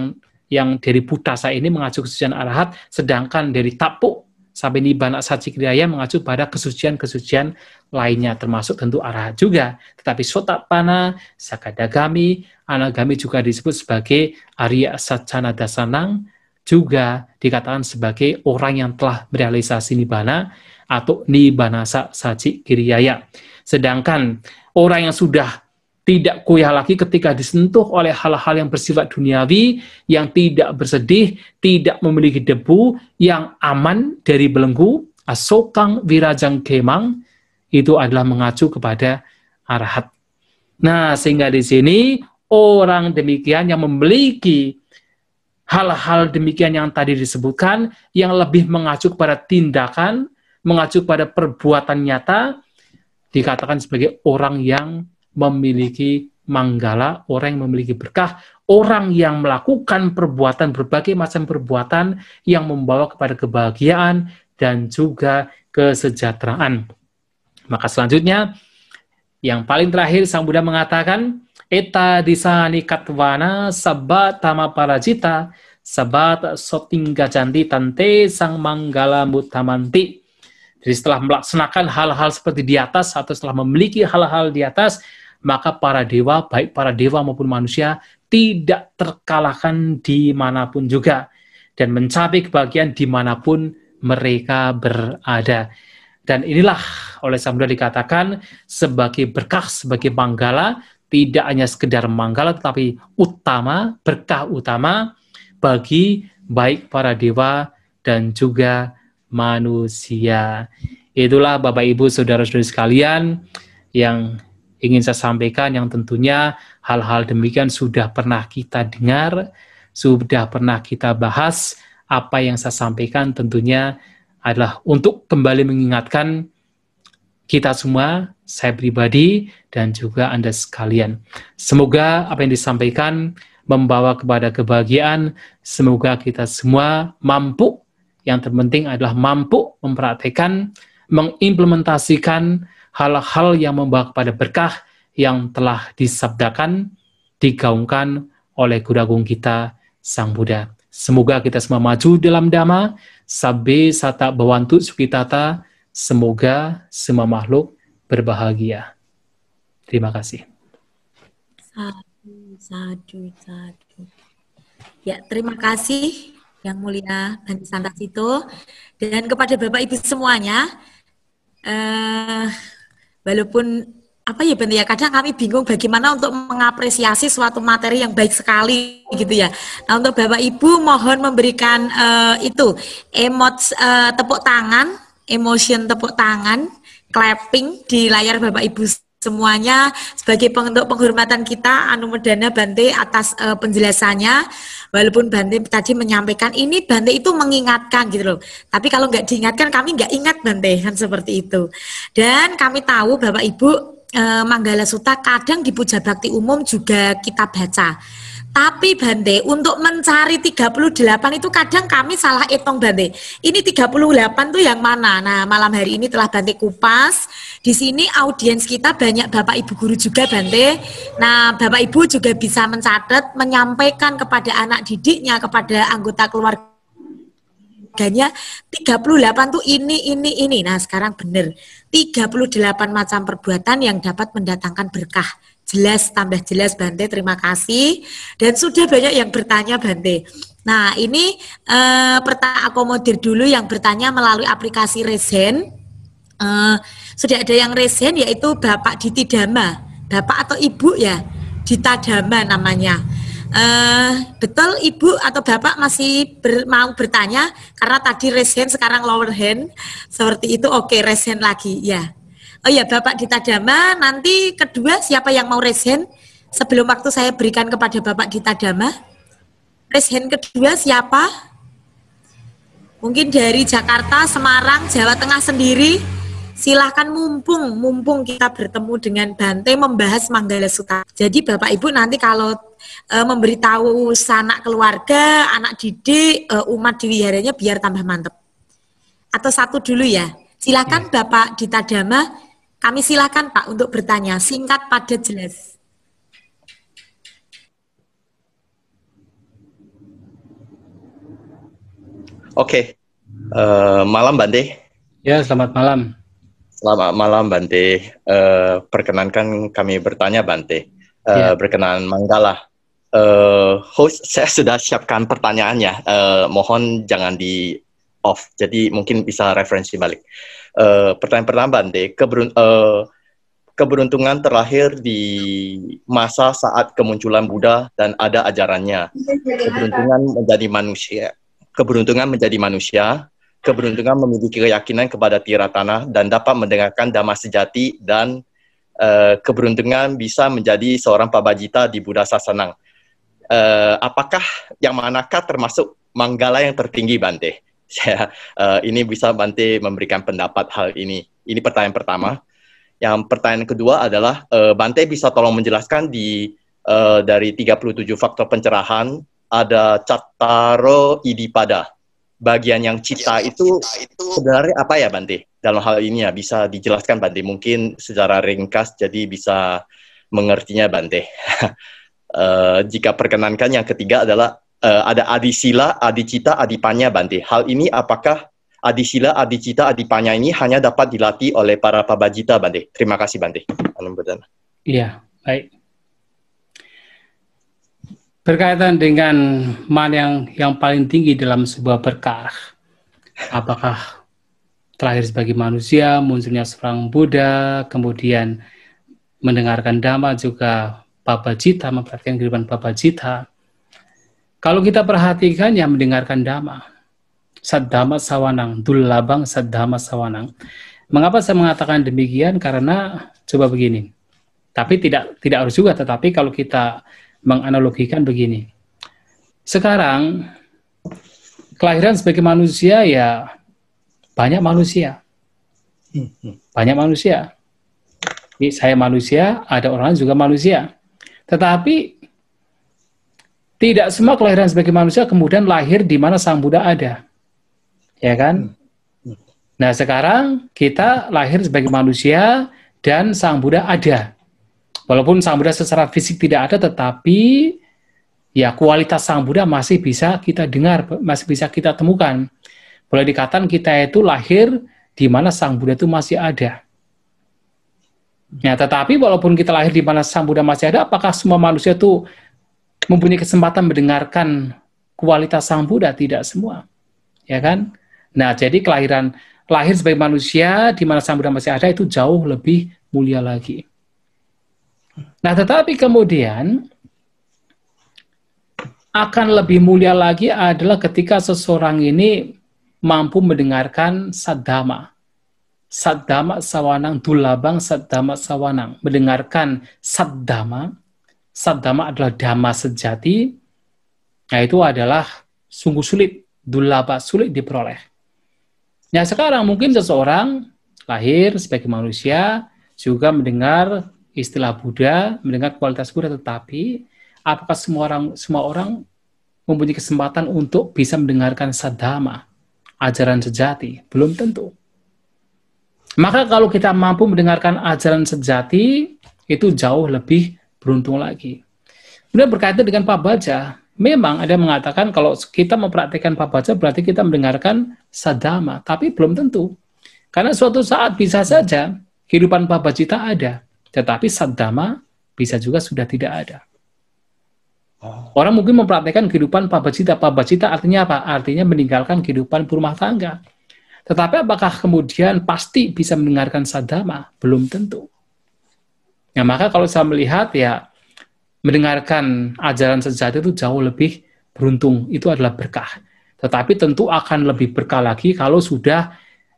yang dari Putasa ini mengacu kesucian arahat, sedangkan dari Tapuk sampai Nibbana Sacikriyaya mengacu pada kesucian-kesucian lainnya, termasuk tentu arahat juga. Tetapi Sotapana, Sakadagami, Anagami juga disebut sebagai Arya Sacana Dasanang, juga dikatakan sebagai orang yang telah merealisasi nibana atau nibanasa Sacikriyaya. Sedangkan orang yang sudah tidak kuyah lagi ketika disentuh oleh hal-hal yang bersifat duniawi, yang tidak bersedih, tidak memiliki debu, yang aman dari belenggu, asokang wirajang kemang, itu adalah mengacu kepada arahat. Nah, sehingga di sini orang demikian yang memiliki hal-hal demikian yang tadi disebutkan, yang lebih mengacu kepada tindakan, mengacu kepada perbuatan nyata, dikatakan sebagai orang yang memiliki manggala, orang yang memiliki berkah, orang yang melakukan perbuatan, berbagai macam perbuatan yang membawa kepada kebahagiaan dan juga kesejahteraan. Maka selanjutnya, yang paling terakhir, Sang Buddha mengatakan, Eta disani katwana sabat tama parajita sabat sotingga janti tante sang manggala mutamanti. Jadi setelah melaksanakan hal-hal seperti di atas atau setelah memiliki hal-hal di atas, maka para dewa, baik para dewa maupun manusia, tidak terkalahkan dimanapun juga dan mencapai kebahagiaan dimanapun mereka berada. Dan inilah oleh Samudra dikatakan sebagai berkah, sebagai manggala, tidak hanya sekedar manggala tetapi utama, berkah utama bagi baik para dewa dan juga manusia. Itulah Bapak Ibu Saudara-saudari sekalian yang ingin saya sampaikan yang tentunya hal-hal demikian sudah pernah kita dengar, sudah pernah kita bahas. Apa yang saya sampaikan tentunya adalah untuk kembali mengingatkan kita semua, saya pribadi, dan juga Anda sekalian. Semoga apa yang disampaikan membawa kepada kebahagiaan. Semoga kita semua mampu, yang terpenting adalah mampu mempraktekkan, mengimplementasikan hal-hal yang membawa kepada berkah yang telah disabdakan, digaungkan oleh kudagung kita, Sang Buddha. Semoga kita semua maju dalam dhamma, sabbe sata bawantu sukitata, semoga semua makhluk berbahagia. Terima kasih. Sadu, sadu, sadu. Ya, terima kasih yang mulia Bani Santas itu dan kepada Bapak Ibu semuanya. eh, walaupun apa ya benar ya kadang kami bingung bagaimana untuk mengapresiasi suatu materi yang baik sekali gitu ya. Nah untuk bapak ibu mohon memberikan uh, itu emot uh, eh, tepuk tangan, emotion tepuk tangan, clapping di layar bapak ibu semuanya sebagai pengentuk penghormatan kita Anu Medana Bante atas uh, penjelasannya walaupun Bante tadi menyampaikan ini Bante itu mengingatkan gitu loh tapi kalau nggak diingatkan kami nggak ingat Bante kan seperti itu dan kami tahu Bapak Ibu uh, Manggala Suta kadang di puja bakti umum juga kita baca tapi Bante, untuk mencari 38 itu kadang kami salah hitung Bante. Ini 38 tuh yang mana? Nah, malam hari ini telah Bante kupas. Di sini audiens kita banyak Bapak Ibu guru juga Bante. Nah, Bapak Ibu juga bisa mencatat, menyampaikan kepada anak didiknya, kepada anggota keluarga kayaknya 38 tuh ini, ini, ini. Nah sekarang benar, 38 macam perbuatan yang dapat mendatangkan berkah. Jelas, tambah jelas Bante, terima kasih. Dan sudah banyak yang bertanya Bante. Nah ini eh, perta akomodir dulu yang bertanya melalui aplikasi Resen. Eh, sudah ada yang Resen yaitu Bapak Ditidama. Bapak atau Ibu ya, Dita namanya. Uh, betul ibu atau bapak masih ber, mau bertanya karena tadi raise sekarang lower hand seperti itu oke okay, raise lagi ya oh ya bapak ditadama nanti kedua siapa yang mau raise sebelum waktu saya berikan kepada bapak ditadama Dama raise kedua siapa mungkin dari Jakarta Semarang Jawa Tengah sendiri silahkan mumpung mumpung kita bertemu dengan Bante membahas Manggala Suta. Jadi Bapak Ibu nanti kalau e, memberitahu sanak keluarga, anak didik, e, umat di wiharanya biar tambah mantep. Atau satu dulu ya. Silahkan ya. Bapak Dita Dama, kami silahkan Pak untuk bertanya singkat pada jelas. Oke, okay. E, uh, malam Bante. Ya, selamat malam. Selamat malam Bante. Uh, perkenankan kami bertanya Bante. Uh, eh, yeah. Berkenan Manggala. Uh, eh, host saya sudah siapkan pertanyaannya. Uh, mohon jangan di off. Jadi mungkin bisa referensi balik. Uh, pertanyaan pertama Bante, keberun uh, keberuntungan terakhir di masa saat kemunculan Buddha dan ada ajarannya. Iya, iya, iya. Keberuntungan menjadi manusia. Keberuntungan menjadi manusia keberuntungan memiliki keyakinan kepada tiara tanah dan dapat mendengarkan damai sejati dan uh, keberuntungan bisa menjadi seorang pabajita di Buddha Sasanang. Uh, apakah yang manakah termasuk manggala yang tertinggi Bante? uh, (laughs) ya, eh, ini bisa Bante memberikan pendapat hal ini. Ini pertanyaan pertama. Yang pertanyaan kedua adalah uh, Bante bisa tolong menjelaskan di uh, dari 37 faktor pencerahan ada cataro idipada bagian yang cita itu sebenarnya apa ya Bante? Dalam hal ini ya bisa dijelaskan Bante mungkin secara ringkas jadi bisa mengertinya Bante. uh, (laughs) jika perkenankan yang ketiga adalah uh, ada adisila, adicita, adipanya Bante. Hal ini apakah adisila, adicita, adipanya ini hanya dapat dilatih oleh para pabajita Bante? Terima kasih Bante. Iya, baik berkaitan dengan mana yang yang paling tinggi dalam sebuah berkah. Apakah terakhir sebagai manusia munculnya seorang Buddha, kemudian mendengarkan dhamma juga Jita memperhatikan kehidupan Jita Kalau kita perhatikan yang mendengarkan dhamma, Saddhamma Sawanang, Dullabang Saddhamma Sawanang. Mengapa saya mengatakan demikian? Karena coba begini. Tapi tidak tidak harus juga. Tetapi kalau kita menganalogikan begini. Sekarang kelahiran sebagai manusia ya banyak manusia. Hmm. Banyak manusia. Ini saya manusia, ada orang lain juga manusia. Tetapi tidak semua kelahiran sebagai manusia kemudian lahir di mana Sang Buddha ada. Ya kan? Hmm. Hmm. Nah, sekarang kita lahir sebagai manusia dan Sang Buddha ada. Walaupun sang Buddha secara fisik tidak ada, tetapi ya kualitas sang Buddha masih bisa kita dengar, masih bisa kita temukan. Boleh dikatakan kita itu lahir di mana sang Buddha itu masih ada. Nah, tetapi walaupun kita lahir di mana sang Buddha masih ada, apakah semua manusia itu mempunyai kesempatan mendengarkan kualitas sang Buddha? Tidak semua. Ya kan? Nah, jadi kelahiran lahir sebagai manusia di mana sang Buddha masih ada itu jauh lebih mulia lagi. Nah, tetapi kemudian akan lebih mulia lagi adalah ketika seseorang ini mampu mendengarkan sadama. Sadama sawanang, dulabang sadama sawanang. Mendengarkan sadama. Sadama adalah dhamma sejati. Nah, itu adalah sungguh sulit. Dulaba sulit diperoleh. Nah, sekarang mungkin seseorang lahir sebagai manusia, juga mendengar istilah Buddha, mendengar kualitas Buddha, tetapi apakah semua orang semua orang mempunyai kesempatan untuk bisa mendengarkan sadhama, ajaran sejati? Belum tentu. Maka kalau kita mampu mendengarkan ajaran sejati, itu jauh lebih beruntung lagi. Kemudian berkaitan dengan Pak pabaja, memang ada yang mengatakan kalau kita mempraktikkan pabaja berarti kita mendengarkan sadama, tapi belum tentu. Karena suatu saat bisa saja kehidupan Pak Bajita ada. Tetapi sadama bisa juga sudah tidak ada. Oh. Orang mungkin mempraktekkan kehidupan pabacita. Pabacita artinya apa? Artinya meninggalkan kehidupan rumah tangga. Tetapi apakah kemudian pasti bisa mendengarkan sadama? Belum tentu. nah maka kalau saya melihat ya mendengarkan ajaran sejati itu jauh lebih beruntung. Itu adalah berkah. Tetapi tentu akan lebih berkah lagi kalau sudah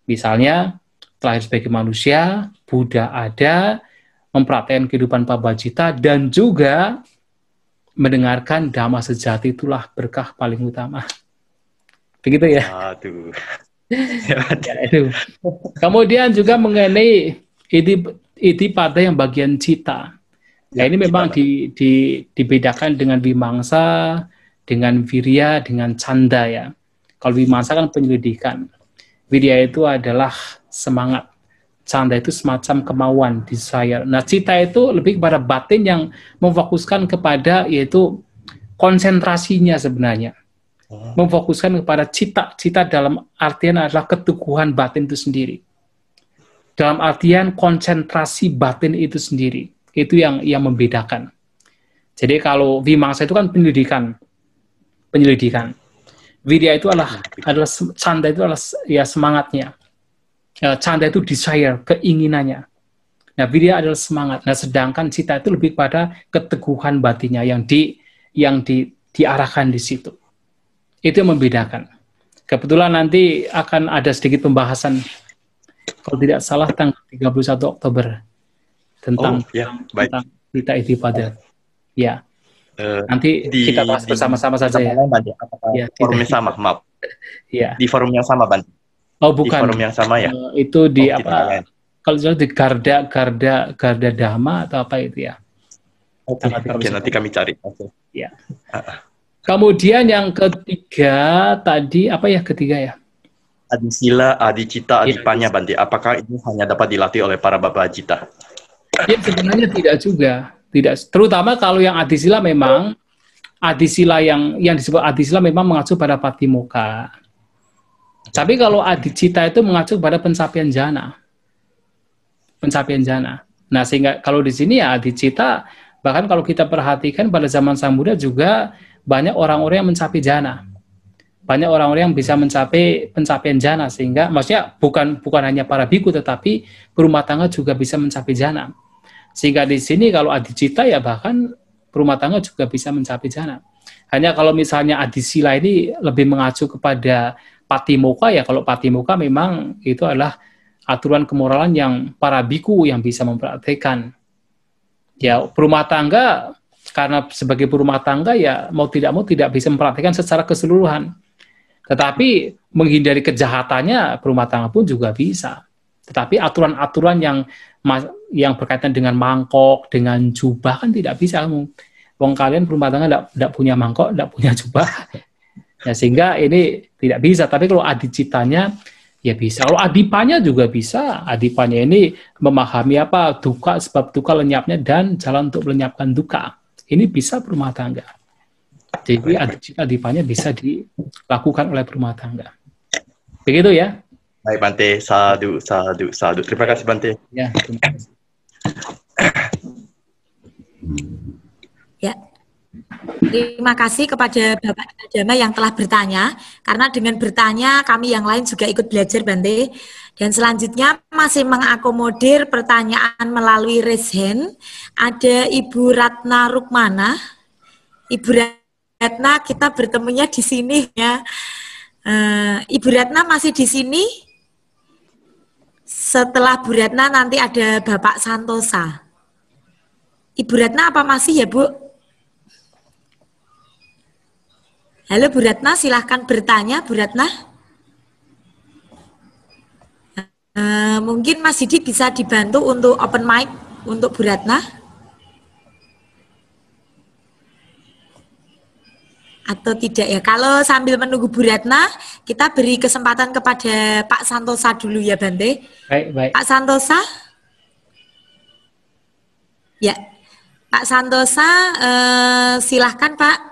misalnya terakhir sebagai manusia, Buddha ada, mempraktekkan kehidupan pabajita dan juga mendengarkan dhamma sejati itulah berkah paling utama. Begitu ya. Aduh. (laughs) Ya, Kemudian juga mengenai iti iti pada yang bagian cita. Ya, nah, ini memang di, di, dibedakan dengan bimangsa, dengan virya, dengan canda ya. Kalau bimangsa kan penyelidikan. Virya itu adalah semangat canda itu semacam kemauan desire nah cita itu lebih kepada batin yang memfokuskan kepada yaitu konsentrasinya sebenarnya hmm. memfokuskan kepada cita-cita dalam artian adalah keteguhan batin itu sendiri dalam artian konsentrasi batin itu sendiri itu yang yang membedakan jadi kalau vimangsa itu kan penyelidikan penyelidikan Vidya itu adalah adalah canda itu adalah ya semangatnya. Ya, canda itu desire, keinginannya. Nah, video adalah semangat. Nah, sedangkan cita itu lebih pada keteguhan batinnya yang di yang di diarahkan di situ. Itu yang membedakan. Kebetulan nanti akan ada sedikit pembahasan kalau tidak salah tanggal 31 Oktober tentang oh, ya, baik. tentang berita pada Ya. Uh, nanti di, kita bahas bersama-sama saja ya. Di ya, yang sama, maaf. ya. Di forum yang sama, Bang. Oh bukan. Di yang sama ya? Uh, itu di oh, apa? Kalau di Garda Garda Garda Dhamma atau apa itu ya? Oke, okay, okay, nanti kami cari. Oke. Okay. Ya. Ah, ah. Kemudian yang ketiga tadi apa ya ketiga ya? sila, Adisila, cita, iya. adi panya, Banti. Apakah ini hanya dapat dilatih oleh para bapak cita? Ya sebenarnya tidak juga, tidak. Terutama kalau yang sila memang Adisila yang yang disebut sila memang mengacu pada Patimoka. Tapi kalau adicita itu mengacu pada pencapaian jana. Pencapaian jana. Nah, sehingga kalau di sini ya adicita, bahkan kalau kita perhatikan pada zaman Sang Buddha juga banyak orang-orang yang mencapai jana. Banyak orang-orang yang bisa mencapai pencapaian jana sehingga maksudnya bukan bukan hanya para biku tetapi berumah tangga juga bisa mencapai jana. Sehingga di sini kalau adicita ya bahkan berumah tangga juga bisa mencapai jana. Hanya kalau misalnya adisila ini lebih mengacu kepada patimoka ya kalau patimoka memang itu adalah aturan kemoralan yang para biku yang bisa memperhatikan Ya perumah tangga karena sebagai perumah tangga ya mau tidak mau tidak bisa memperhatikan secara keseluruhan. Tetapi menghindari kejahatannya perumah tangga pun juga bisa. Tetapi aturan-aturan yang yang berkaitan dengan mangkok, dengan jubah kan tidak bisa. Wong kalian perumah tangga tidak punya mangkok, tidak punya jubah. Ya, sehingga ini tidak bisa. Tapi kalau adicitanya ya bisa. Kalau adipanya juga bisa. Adipanya ini memahami apa duka, sebab duka lenyapnya dan jalan untuk melenyapkan duka. Ini bisa berumah tangga. Jadi adipanya bisa dilakukan oleh berumah tangga. Begitu ya. Baik Bante, sadu, sadu, sadu. Terima kasih Bante. Ya, terima kasih. Ya, Terima kasih kepada Bapak Dharma yang telah bertanya, karena dengan bertanya kami yang lain juga ikut belajar Bante. Dan selanjutnya masih mengakomodir pertanyaan melalui raise ada Ibu Ratna Rukmana. Ibu Ratna, kita bertemunya di sini ya. Eh, Ibu Ratna masih di sini? Setelah Bu Ratna nanti ada Bapak Santosa. Ibu Ratna apa masih ya Bu? Halo Bu Ratna, silahkan bertanya Bu Ratna. Uh, mungkin Mas Didi bisa dibantu untuk open mic untuk Bu Ratna. Atau tidak ya, kalau sambil menunggu Bu Ratna, kita beri kesempatan kepada Pak Santosa dulu ya Bante. Baik, baik. Pak Santosa? Ya, Pak Santosa, uh, silahkan Pak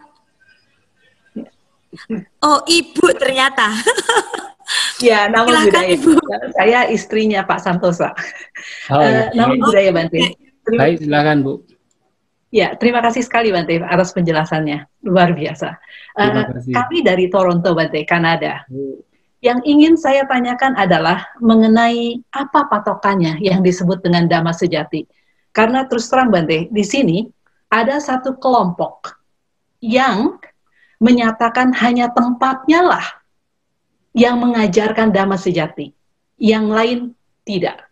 Oh, Ibu ternyata. (laughs) Ya, namun Silahkan, budaya. Ibu. Saya istrinya Pak Santosa. Oh, uh, (laughs) ya. oh, budaya Bante. Baik, silakan Bu. Ya, terima kasih sekali Bante atas penjelasannya. Luar biasa. Uh, kami dari Toronto Bante, Kanada. Yang ingin saya tanyakan adalah mengenai apa patokannya yang disebut dengan dhamma sejati. Karena terus terang Bante, di sini ada satu kelompok yang menyatakan hanya tempatnya lah yang mengajarkan damai sejati, yang lain tidak.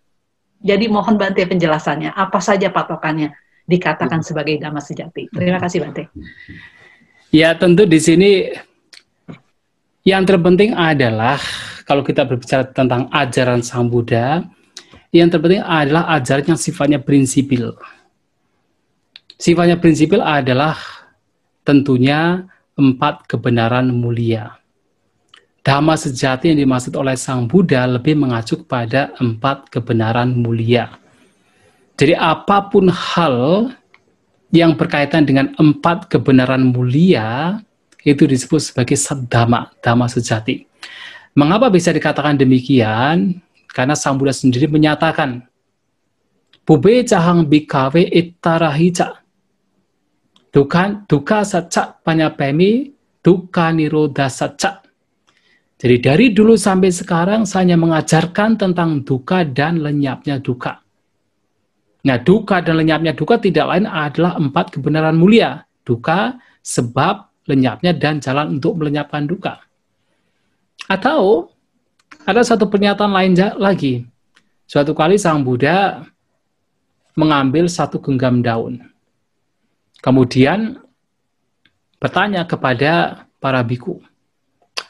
Jadi mohon Bante penjelasannya, apa saja patokannya dikatakan hmm. sebagai damai sejati. Terima kasih Bante. Ya tentu di sini yang terpenting adalah kalau kita berbicara tentang ajaran Sang Buddha, yang terpenting adalah ajaran yang sifatnya prinsipil. Sifatnya prinsipil adalah tentunya empat kebenaran mulia. Dhamma sejati yang dimaksud oleh Sang Buddha lebih mengacu kepada empat kebenaran mulia. Jadi apapun hal yang berkaitan dengan empat kebenaran mulia itu disebut sebagai sadhama, dhamma sejati. Mengapa bisa dikatakan demikian? Karena Sang Buddha sendiri menyatakan, Bube cahang bikawe cak Duka, duka saca panyapemi, duka niroda saca. Jadi dari dulu sampai sekarang saya hanya mengajarkan tentang duka dan lenyapnya duka. Nah, duka dan lenyapnya duka tidak lain adalah empat kebenaran mulia. Duka, sebab, lenyapnya, dan jalan untuk melenyapkan duka. Atau ada satu pernyataan lain lagi. Suatu kali Sang Buddha mengambil satu genggam daun. Kemudian bertanya kepada para biku,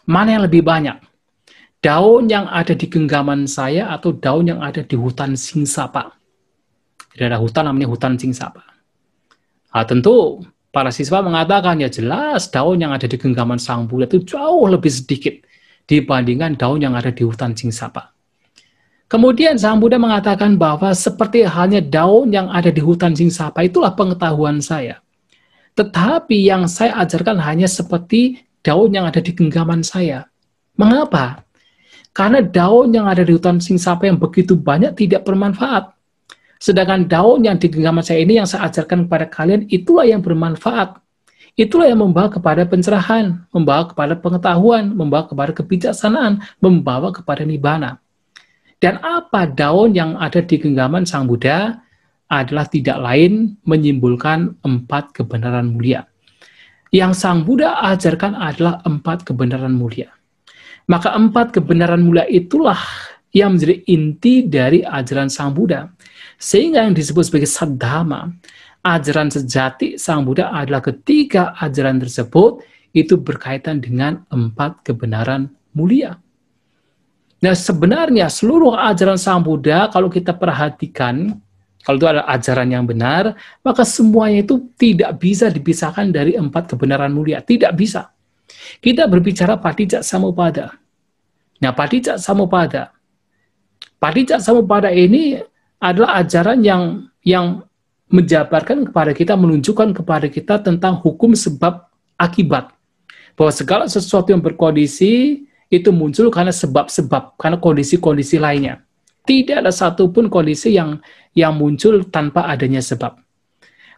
mana yang lebih banyak? Daun yang ada di genggaman saya atau daun yang ada di hutan Pak? Tidak ada hutan namanya hutan Pak. Nah, tentu para siswa mengatakan, ya jelas daun yang ada di genggaman sang Buddha itu jauh lebih sedikit dibandingkan daun yang ada di hutan Pak. Kemudian Sang Buddha mengatakan bahwa seperti halnya daun yang ada di hutan Sapa, itulah pengetahuan saya. Tetapi yang saya ajarkan hanya seperti daun yang ada di genggaman saya. Mengapa? Karena daun yang ada di hutan Singsapa yang begitu banyak tidak bermanfaat. Sedangkan daun yang di genggaman saya ini yang saya ajarkan kepada kalian itulah yang bermanfaat. Itulah yang membawa kepada pencerahan, membawa kepada pengetahuan, membawa kepada kebijaksanaan, membawa kepada nibana. Dan apa daun yang ada di genggaman Sang Buddha adalah tidak lain menyimpulkan empat kebenaran mulia. Yang Sang Buddha ajarkan adalah empat kebenaran mulia. Maka empat kebenaran mulia itulah yang menjadi inti dari ajaran Sang Buddha. Sehingga yang disebut sebagai sadhama, ajaran sejati Sang Buddha adalah ketiga ajaran tersebut itu berkaitan dengan empat kebenaran mulia. Nah, sebenarnya seluruh ajaran Sang Buddha kalau kita perhatikan, kalau itu adalah ajaran yang benar, maka semuanya itu tidak bisa dipisahkan dari empat kebenaran mulia. Tidak bisa. Kita berbicara patijak samupada. Nah, patijak samupada. Patijak samupada ini adalah ajaran yang yang menjabarkan kepada kita, menunjukkan kepada kita tentang hukum sebab akibat. Bahwa segala sesuatu yang berkondisi itu muncul karena sebab-sebab, karena kondisi-kondisi lainnya. Tidak ada satupun kondisi yang yang muncul tanpa adanya sebab.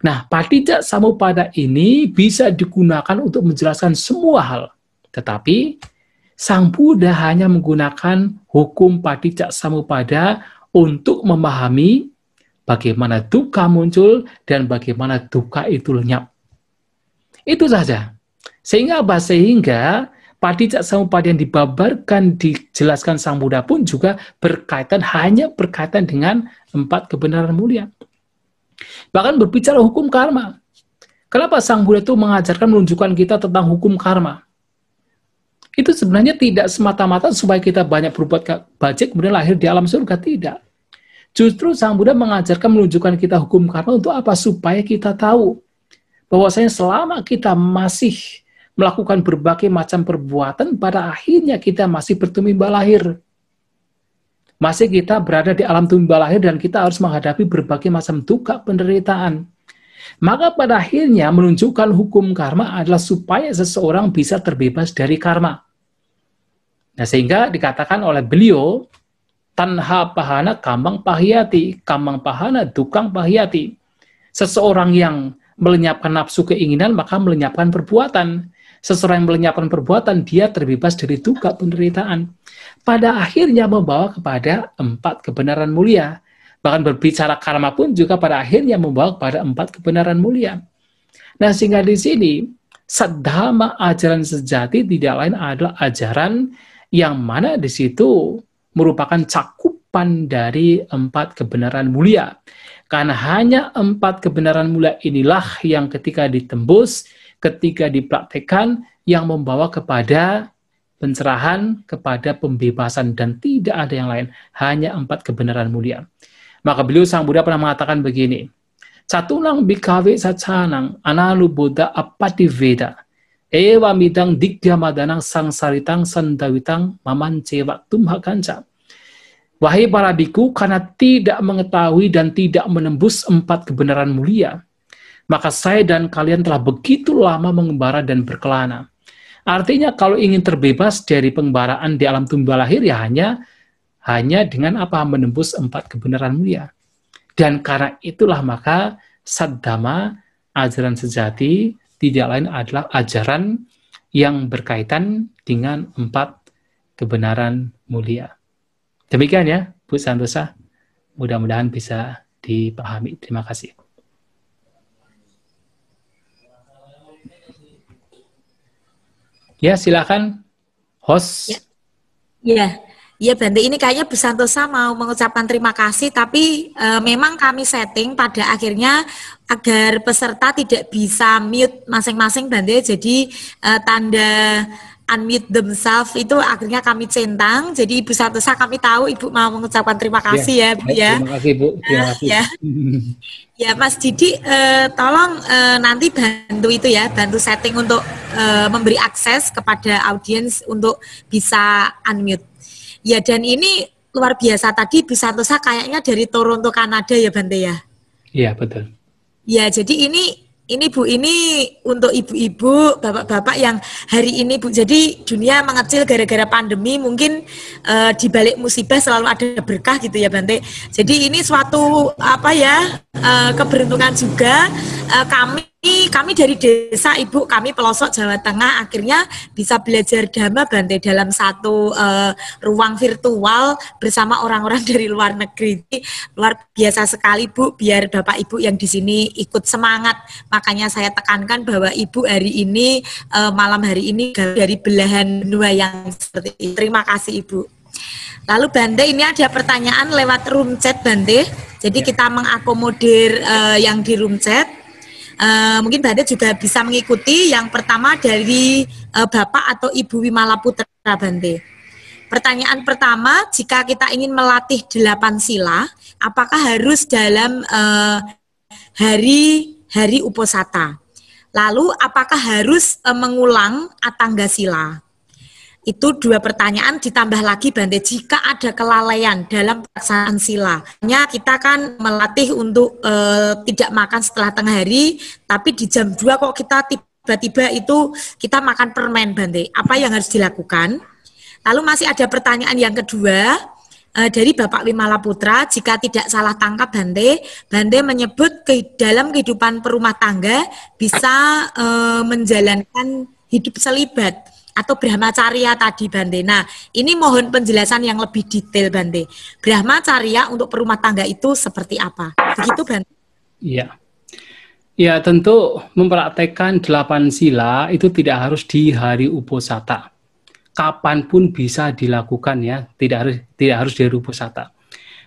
Nah, patijak samupada ini bisa digunakan untuk menjelaskan semua hal. Tetapi, Sang Buddha hanya menggunakan hukum patijak samupada untuk memahami bagaimana duka muncul dan bagaimana duka itu lenyap. Itu saja. Sehingga apa? Sehingga sama padi yang dibabarkan dijelaskan Sang Buddha pun juga berkaitan hanya berkaitan dengan empat kebenaran mulia. Bahkan berbicara hukum karma. Kenapa Sang Buddha itu mengajarkan menunjukkan kita tentang hukum karma? Itu sebenarnya tidak semata-mata supaya kita banyak berbuat bajak kemudian lahir di alam surga tidak. Justru Sang Buddha mengajarkan menunjukkan kita hukum karma untuk apa? Supaya kita tahu bahwasanya selama kita masih melakukan berbagai macam perbuatan, pada akhirnya kita masih bertumbal lahir. Masih kita berada di alam tumbal lahir dan kita harus menghadapi berbagai macam duka penderitaan. Maka pada akhirnya menunjukkan hukum karma adalah supaya seseorang bisa terbebas dari karma. Nah, sehingga dikatakan oleh beliau, tanha pahana kambang pahiyati, kambang pahana dukang pahiyati. Seseorang yang melenyapkan nafsu keinginan, maka melenyapkan perbuatan. Seseorang yang melenyapkan perbuatan, dia terbebas dari duka penderitaan. Pada akhirnya membawa kepada empat kebenaran mulia. Bahkan berbicara karma pun juga pada akhirnya membawa kepada empat kebenaran mulia. Nah, sehingga di sini, sadhama ajaran sejati tidak lain adalah ajaran yang mana di situ merupakan cakupan dari empat kebenaran mulia. Karena hanya empat kebenaran mulia inilah yang ketika ditembus, ketika dipraktekkan yang membawa kepada pencerahan, kepada pembebasan dan tidak ada yang lain, hanya empat kebenaran mulia. Maka beliau Sang Buddha pernah mengatakan begini, satu lang bikawe sacanang analu buddha apati veda ewa midang digya madanang sangsaritang sandawitang maman cewa tumha kanca. Wahai para biku, karena tidak mengetahui dan tidak menembus empat kebenaran mulia, maka saya dan kalian telah begitu lama mengembara dan berkelana. Artinya kalau ingin terbebas dari pengembaraan di alam tumbal lahir ya hanya hanya dengan apa menembus empat kebenaran mulia. Dan karena itulah maka saddama ajaran sejati tidak lain adalah ajaran yang berkaitan dengan empat kebenaran mulia. Demikian ya, Bu Santosa. Mudah-mudahan bisa dipahami. Terima kasih. Ya, silakan host. Ya. ya. Iya Bante, ini kayaknya Bu Santosa mau mengucapkan terima kasih, tapi e, memang kami setting pada akhirnya agar peserta tidak bisa mute masing-masing Bante, jadi e, tanda unmute themselves itu akhirnya kami centang. Jadi Ibu Santosa kami tahu Ibu mau mengucapkan terima ya, kasih ya, ya Bu ya. Terima kasih Bu. Terima ah, kasih. ya. (laughs) ya Mas Didi eh, tolong eh, nanti bantu itu ya, bantu setting untuk eh, memberi akses kepada audiens untuk bisa unmute. Ya dan ini luar biasa tadi Ibu Santosa kayaknya dari Toronto Kanada ya Bante ya. Iya betul. Ya jadi ini ini Bu ini untuk ibu-ibu, bapak-bapak yang hari ini Bu. Jadi dunia mengecil gara-gara pandemi mungkin uh, di balik musibah selalu ada berkah gitu ya Bante. Jadi ini suatu apa ya uh, keberuntungan juga uh, kami kami dari desa ibu kami pelosok Jawa Tengah akhirnya bisa belajar dhamma Bante dalam satu uh, ruang virtual bersama orang-orang (laughs) dari luar negeri luar biasa sekali bu biar bapak ibu yang di sini ikut semangat makanya saya tekankan bahwa ibu hari ini uh, malam hari ini dari belahan benua yang seperti ini. terima kasih ibu lalu Bante ini ada pertanyaan lewat room chat Bante jadi ya. kita mengakomodir uh, yang di room chat Uh, mungkin Badet juga bisa mengikuti yang pertama dari uh, Bapak atau Ibu Wimala Putra Bante. Pertanyaan pertama, jika kita ingin melatih delapan sila, apakah harus dalam uh, hari hari uposata? Lalu apakah harus uh, mengulang atangga sila? Itu dua pertanyaan ditambah lagi Bante jika ada kelalaian dalam pelaksanaan sila. Hanya kita kan melatih untuk e, tidak makan setelah tengah hari, tapi di jam dua kok kita tiba-tiba itu kita makan permen Bante. Apa yang harus dilakukan? Lalu masih ada pertanyaan yang kedua e, dari Bapak Wimala Putra, jika tidak salah tangkap Bante, Bante menyebut ke dalam kehidupan perumah tangga bisa e, menjalankan hidup selibat atau Brahmacarya tadi Bante. Nah, ini mohon penjelasan yang lebih detail Bante. Brahmacarya untuk perumah tangga itu seperti apa? Begitu Bante? Iya. Ya, tentu mempraktekkan delapan sila itu tidak harus di hari uposata. Kapanpun bisa dilakukan ya, tidak harus tidak harus di hari uposata.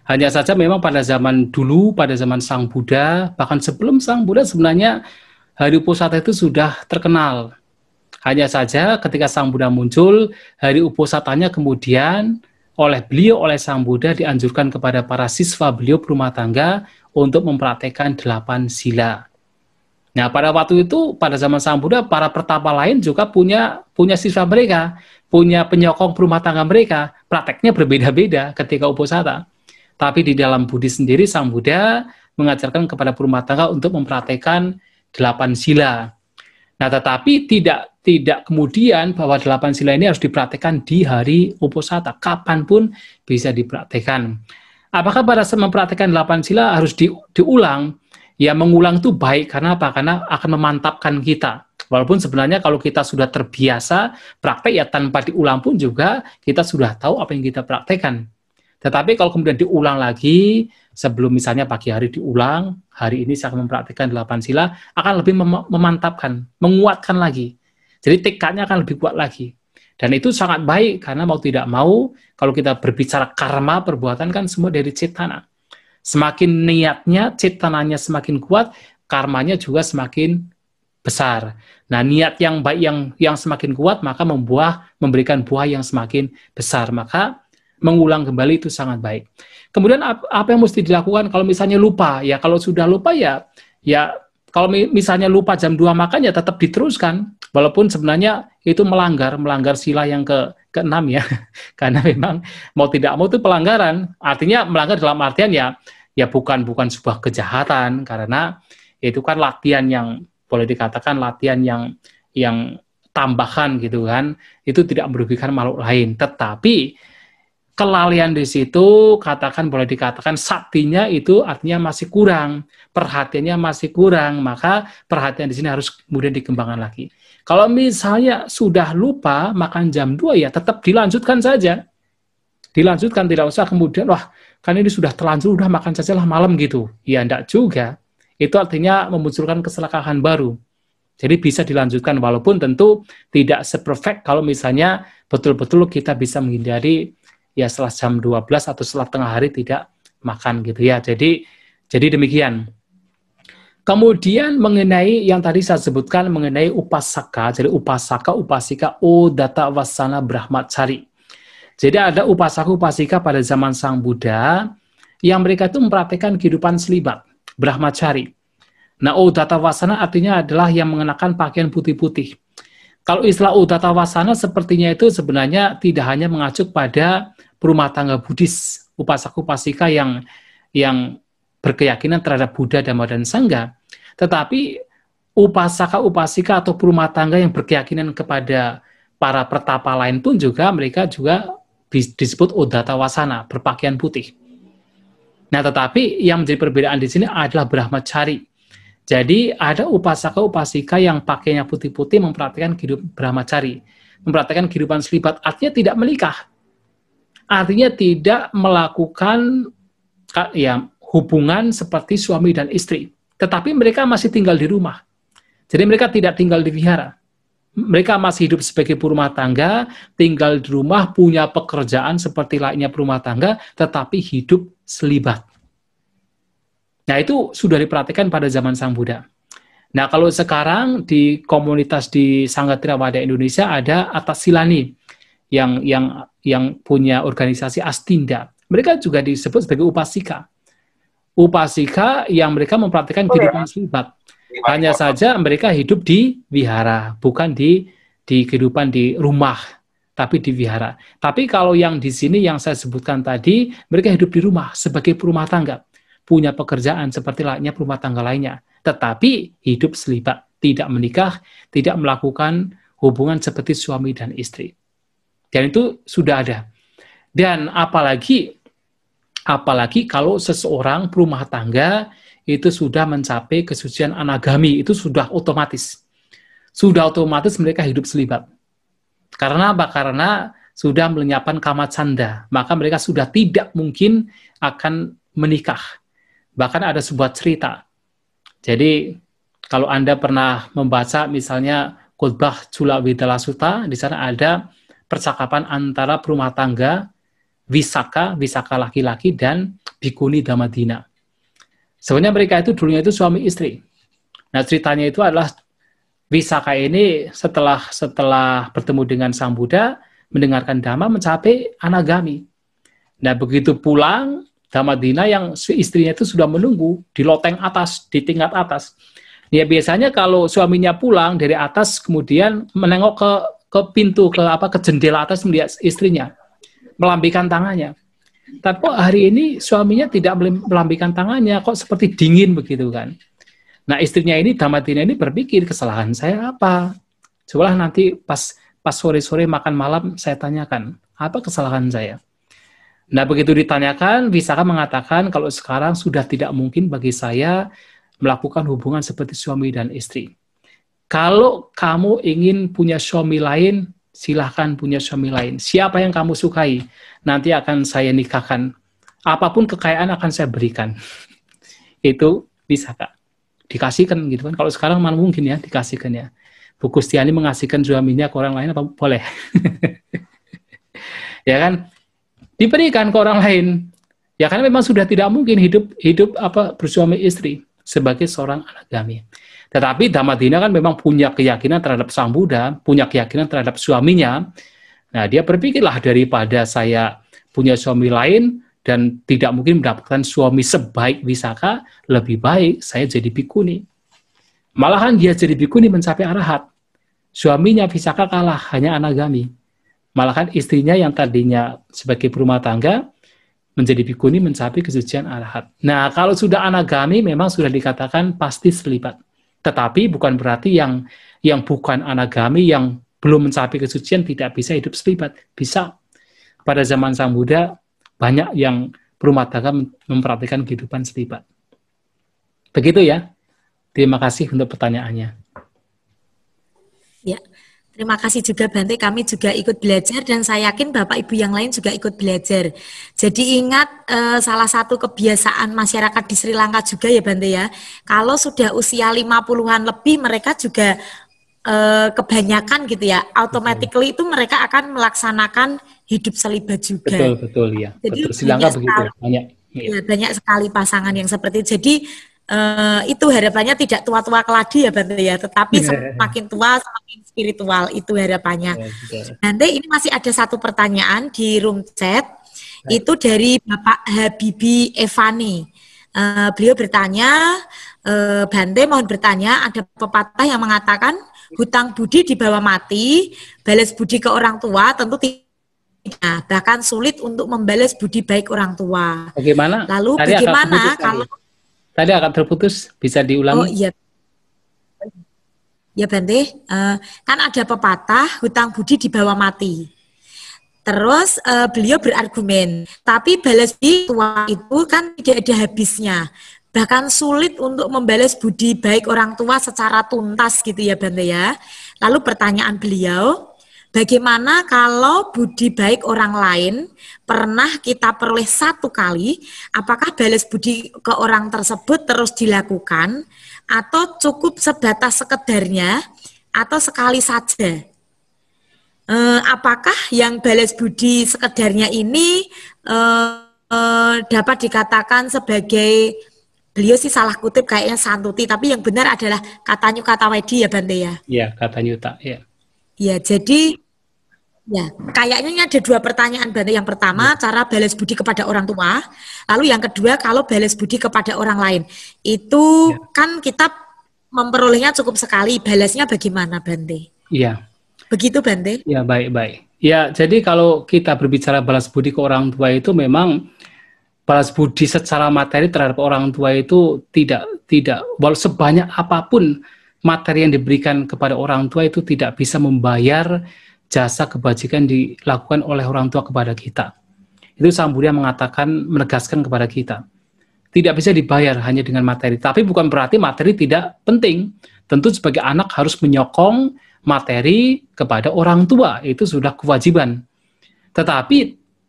Hanya saja memang pada zaman dulu, pada zaman Sang Buddha, bahkan sebelum Sang Buddha sebenarnya hari uposata itu sudah terkenal hanya saja ketika Sang Buddha muncul, hari uposatanya kemudian oleh beliau, oleh Sang Buddha dianjurkan kepada para siswa beliau berumah tangga untuk mempraktekkan delapan sila. Nah, pada waktu itu, pada zaman Sang Buddha, para pertapa lain juga punya punya siswa mereka, punya penyokong berumah tangga mereka. Prakteknya berbeda-beda ketika uposata. Tapi di dalam Budi sendiri, Sang Buddha mengajarkan kepada berumah tangga untuk mempraktekkan delapan sila. Nah, tetapi tidak tidak kemudian bahwa delapan sila ini harus dipraktekkan di hari uposata, kapanpun bisa dipraktekkan. Apakah pada saat mempraktekkan delapan sila harus di, diulang? Ya mengulang itu baik karena apa? Karena akan memantapkan kita. Walaupun sebenarnya kalau kita sudah terbiasa praktek ya tanpa diulang pun juga kita sudah tahu apa yang kita praktekkan. Tetapi kalau kemudian diulang lagi, sebelum misalnya pagi hari diulang, hari ini saya akan mempraktekkan delapan sila, akan lebih mem memantapkan, menguatkan lagi jadi tekadnya akan lebih kuat lagi. Dan itu sangat baik karena mau tidak mau kalau kita berbicara karma perbuatan kan semua dari cetana. Semakin niatnya, cetananya semakin kuat, karmanya juga semakin besar. Nah, niat yang baik yang yang semakin kuat maka membuah memberikan buah yang semakin besar. Maka mengulang kembali itu sangat baik. Kemudian apa yang mesti dilakukan kalau misalnya lupa? Ya kalau sudah lupa ya ya kalau misalnya lupa jam 2 makan ya tetap diteruskan walaupun sebenarnya itu melanggar melanggar sila yang ke keenam ya (laughs) karena memang mau tidak mau itu pelanggaran artinya melanggar dalam artian ya ya bukan bukan sebuah kejahatan karena itu kan latihan yang boleh dikatakan latihan yang yang tambahan gitu kan itu tidak merugikan makhluk lain tetapi kelalaian di situ katakan boleh dikatakan saktinya itu artinya masih kurang, perhatiannya masih kurang, maka perhatian di sini harus kemudian dikembangkan lagi. Kalau misalnya sudah lupa makan jam 2 ya tetap dilanjutkan saja. Dilanjutkan tidak usah kemudian wah kan ini sudah terlanjur udah makan saja lah malam gitu. Ya enggak juga. Itu artinya memunculkan keselakahan baru. Jadi bisa dilanjutkan walaupun tentu tidak seperfect kalau misalnya betul-betul kita bisa menghindari ya setelah jam 12 atau setelah tengah hari tidak makan gitu ya. Jadi jadi demikian. Kemudian mengenai yang tadi saya sebutkan mengenai upasaka, jadi upasaka, upasika, o data wasana brahmacari. Jadi ada upasaka, upasika pada zaman Sang Buddha yang mereka itu mempraktikkan kehidupan selibat, brahmacari. Nah, o data wasana artinya adalah yang mengenakan pakaian putih-putih. Kalau istilah wasana sepertinya itu sebenarnya tidak hanya mengacu pada rumah tangga Buddhis, upasaku pasika yang yang berkeyakinan terhadap Buddha, Dhamma, dan Sangha, tetapi upasaka-upasika atau rumah tangga yang berkeyakinan kepada para pertapa lain pun juga mereka juga disebut odata wasana, berpakaian putih. Nah, tetapi yang menjadi perbedaan di sini adalah brahmacari. Jadi ada upasaka-upasika yang pakainya putih-putih memperhatikan hidup brahmacari, memperhatikan kehidupan selibat, artinya tidak menikah. Artinya tidak melakukan ya hubungan seperti suami dan istri. Tetapi mereka masih tinggal di rumah. Jadi mereka tidak tinggal di vihara, Mereka masih hidup sebagai perumah tangga, tinggal di rumah, punya pekerjaan seperti lainnya perumah tangga, tetapi hidup selibat. Nah, itu sudah diperhatikan pada zaman Sang Buddha. Nah, kalau sekarang di komunitas di Sangga Tirawada Indonesia ada Atas Silani yang yang yang punya organisasi Astinda. Mereka juga disebut sebagai upasika. Upasika yang mereka memperhatikan oh, ya. kehidupan ya. Hanya iya. saja mereka hidup di wihara, bukan di di kehidupan di rumah, tapi di wihara. Tapi kalau yang di sini yang saya sebutkan tadi, mereka hidup di rumah sebagai perumah tangga punya pekerjaan seperti layaknya rumah tangga lainnya, tetapi hidup selibat, tidak menikah, tidak melakukan hubungan seperti suami dan istri. Dan itu sudah ada. Dan apalagi apalagi kalau seseorang rumah tangga itu sudah mencapai kesucian anagami, itu sudah otomatis. Sudah otomatis mereka hidup selibat. Karena apa? Karena sudah melenyapkan kamat sanda, maka mereka sudah tidak mungkin akan menikah. Bahkan ada sebuah cerita. Jadi kalau Anda pernah membaca misalnya khotbah Jula Widala Suta, di sana ada percakapan antara perumah tangga Wisaka, Wisaka laki-laki, dan Bikuni Damadina. Sebenarnya mereka itu dulunya itu suami istri. Nah ceritanya itu adalah Wisaka ini setelah setelah bertemu dengan Sang Buddha, mendengarkan dhamma mencapai anagami. Nah begitu pulang, Damadina nah, yang istrinya itu sudah menunggu di loteng atas, di tingkat atas. Ya biasanya kalau suaminya pulang dari atas kemudian menengok ke ke pintu ke apa ke jendela atas melihat istrinya melambikan tangannya. Tapi kok hari ini suaminya tidak melambikan tangannya, kok seperti dingin begitu kan? Nah istrinya ini Damadina ini berpikir kesalahan saya apa? Cobalah nanti pas pas sore-sore makan malam saya tanyakan apa kesalahan saya. Nah, begitu ditanyakan, Wisaka mengatakan kalau sekarang sudah tidak mungkin bagi saya melakukan hubungan seperti suami dan istri. Kalau kamu ingin punya suami lain, silahkan punya suami lain. Siapa yang kamu sukai, nanti akan saya nikahkan. Apapun kekayaan akan saya berikan. (laughs) Itu Wisaka. Dikasihkan gitu kan. Kalau sekarang mana mungkin ya dikasihkan ya. Bu Kustiani mengasihkan suaminya ke orang lain apa boleh? (laughs) ya kan? diberikan ke orang lain. Ya karena memang sudah tidak mungkin hidup hidup apa bersuami istri sebagai seorang anak anagami. Tetapi Damadina kan memang punya keyakinan terhadap Sang Buddha, punya keyakinan terhadap suaminya. Nah, dia berpikirlah daripada saya punya suami lain dan tidak mungkin mendapatkan suami sebaik Wisaka, lebih baik saya jadi bikuni. Malahan dia jadi bikuni mencapai arahat. Suaminya Wisaka kalah, hanya anak anagami. Malahan istrinya yang tadinya sebagai perumah tangga menjadi bikuni mencapai kesucian arahat. Nah, kalau sudah anagami memang sudah dikatakan pasti selipat. Tetapi bukan berarti yang yang bukan anagami yang belum mencapai kesucian tidak bisa hidup selipat. Bisa. Pada zaman Sang Buddha banyak yang perumah tangga memperhatikan kehidupan selipat. Begitu ya. Terima kasih untuk pertanyaannya. Ya, Terima kasih juga Bante, kami juga ikut belajar dan saya yakin Bapak Ibu yang lain juga ikut belajar. Jadi ingat eh, salah satu kebiasaan masyarakat di Sri Lanka juga ya Bante ya, kalau sudah usia 50-an lebih mereka juga eh, kebanyakan gitu ya, automatically itu mereka akan melaksanakan hidup selibat juga. Betul, betul ya. Jadi betul. Sri Lanka begitu, banyak. Iya. Iya, banyak sekali pasangan yang seperti itu. jadi uh, itu harapannya tidak tua-tua keladi ya Bante ya, tetapi iya. semakin tua semakin spiritual itu harapannya. Iya, iya. Nanti ini masih ada satu pertanyaan di room chat itu dari Bapak Habibi Evani. Uh, beliau bertanya, uh, Bante mohon bertanya, ada pepatah yang mengatakan hutang budi dibawa mati, balas budi ke orang tua tentu tidak, nah, bahkan sulit untuk membalas budi baik orang tua. Bagaimana? Lalu Tadi bagaimana kalau Tadi agak terputus, bisa diulangi? Oh iya. Ya Bante, uh, kan ada pepatah hutang budi dibawa mati. Terus uh, beliau berargumen, tapi balas di tua itu kan tidak ada habisnya. Bahkan sulit untuk membalas budi baik orang tua secara tuntas gitu ya Bante ya. Lalu pertanyaan beliau, Bagaimana kalau budi baik orang lain pernah kita peroleh satu kali, apakah balas budi ke orang tersebut terus dilakukan atau cukup sebatas sekedarnya atau sekali saja? Eh, apakah yang balas budi sekedarnya ini eh, eh, dapat dikatakan sebagai beliau sih salah kutip kayaknya santuti, tapi yang benar adalah katanya kata wedi ya Bante ya? Iya, katanya tak, ya. Iya jadi Ya, kayaknya ada dua pertanyaan. Yang pertama, ya. cara balas budi kepada orang tua. Lalu yang kedua, kalau balas budi kepada orang lain. Itu ya. kan kita memperolehnya cukup sekali. Balasnya bagaimana, Bante? Iya. Begitu, Bante? Ya, baik-baik. Ya, jadi kalau kita berbicara balas budi ke orang tua itu memang balas budi secara materi terhadap orang tua itu tidak tidak walau sebanyak apapun materi yang diberikan kepada orang tua itu tidak bisa membayar jasa kebajikan dilakukan oleh orang tua kepada kita. Itu Samburia mengatakan, menegaskan kepada kita. Tidak bisa dibayar hanya dengan materi. Tapi bukan berarti materi tidak penting. Tentu sebagai anak harus menyokong materi kepada orang tua. Itu sudah kewajiban. Tetapi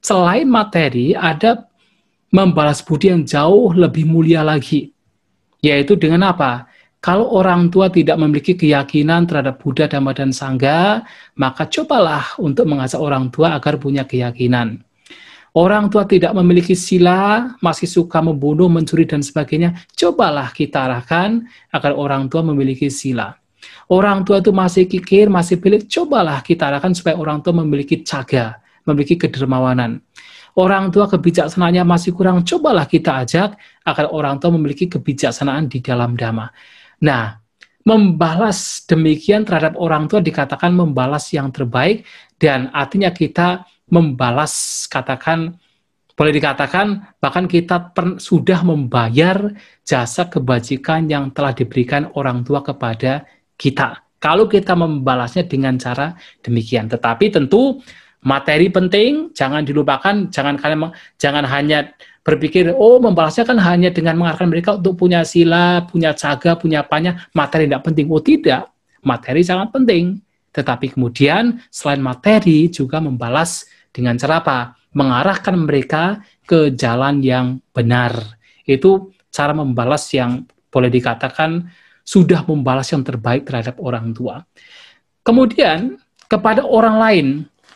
selain materi, ada membalas budi yang jauh lebih mulia lagi. Yaitu dengan apa? Kalau orang tua tidak memiliki keyakinan terhadap Buddha, Dhamma, dan Sangha, maka cobalah untuk mengajak orang tua agar punya keyakinan. Orang tua tidak memiliki sila, masih suka membunuh, mencuri, dan sebagainya. Cobalah kita arahkan agar orang tua memiliki sila. Orang tua itu masih kikir, masih pelit, cobalah kita arahkan supaya orang tua memiliki caga, memiliki kedermawanan. Orang tua kebijaksanaannya masih kurang, cobalah kita ajak agar orang tua memiliki kebijaksanaan di dalam dhamma. Nah, membalas demikian terhadap orang tua dikatakan membalas yang terbaik dan artinya kita membalas katakan boleh dikatakan bahkan kita per, sudah membayar jasa kebajikan yang telah diberikan orang tua kepada kita. Kalau kita membalasnya dengan cara demikian, tetapi tentu materi penting jangan dilupakan, jangan kalian jangan hanya berpikir, oh membalasnya kan hanya dengan mengarahkan mereka untuk punya sila, punya caga, punya apanya, materi tidak penting. Oh tidak, materi sangat penting. Tetapi kemudian selain materi juga membalas dengan cara apa? Mengarahkan mereka ke jalan yang benar. Itu cara membalas yang boleh dikatakan sudah membalas yang terbaik terhadap orang tua. Kemudian kepada orang lain,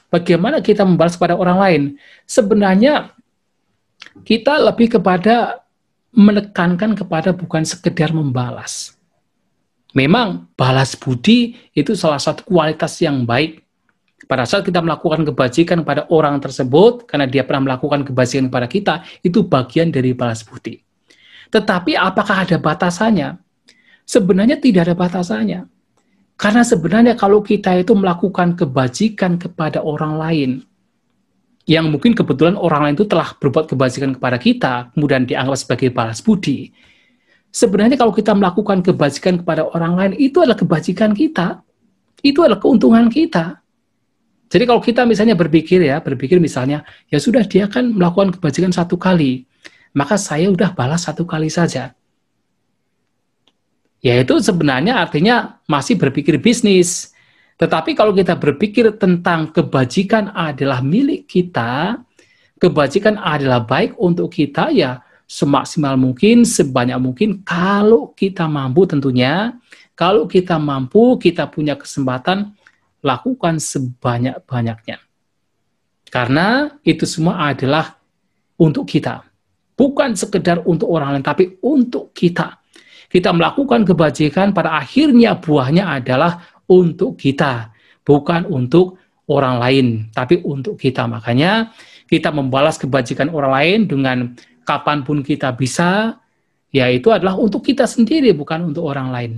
bagaimana kita membalas kepada orang lain? Sebenarnya kita lebih kepada menekankan kepada bukan sekedar membalas. Memang balas budi itu salah satu kualitas yang baik. Pada saat kita melakukan kebajikan kepada orang tersebut, karena dia pernah melakukan kebajikan kepada kita, itu bagian dari balas budi. Tetapi apakah ada batasannya? Sebenarnya tidak ada batasannya. Karena sebenarnya kalau kita itu melakukan kebajikan kepada orang lain, yang mungkin kebetulan orang lain itu telah berbuat kebajikan kepada kita, kemudian dianggap sebagai balas budi. Sebenarnya kalau kita melakukan kebajikan kepada orang lain, itu adalah kebajikan kita. Itu adalah keuntungan kita. Jadi kalau kita misalnya berpikir ya, berpikir misalnya, ya sudah dia akan melakukan kebajikan satu kali, maka saya sudah balas satu kali saja. Ya itu sebenarnya artinya masih berpikir bisnis, tetapi kalau kita berpikir tentang kebajikan adalah milik kita, kebajikan adalah baik untuk kita ya semaksimal mungkin, sebanyak mungkin kalau kita mampu tentunya. Kalau kita mampu, kita punya kesempatan lakukan sebanyak-banyaknya. Karena itu semua adalah untuk kita. Bukan sekedar untuk orang lain, tapi untuk kita. Kita melakukan kebajikan, pada akhirnya buahnya adalah untuk kita, bukan untuk orang lain, tapi untuk kita. Makanya kita membalas kebajikan orang lain dengan kapanpun kita bisa, yaitu adalah untuk kita sendiri, bukan untuk orang lain.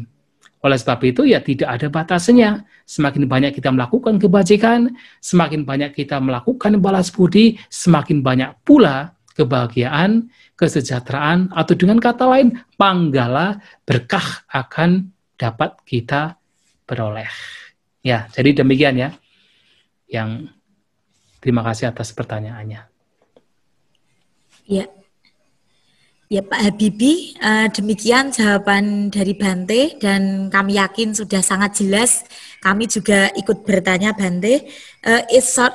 Oleh sebab itu, ya tidak ada batasnya. Semakin banyak kita melakukan kebajikan, semakin banyak kita melakukan balas budi, semakin banyak pula kebahagiaan, kesejahteraan, atau dengan kata lain, panggala berkah akan dapat kita peroleh. Ya, jadi demikian ya. Yang terima kasih atas pertanyaannya. Ya. Ya Pak Habibi, eh, demikian jawaban dari Bante dan kami yakin sudah sangat jelas. Kami juga ikut bertanya Bante. Uh,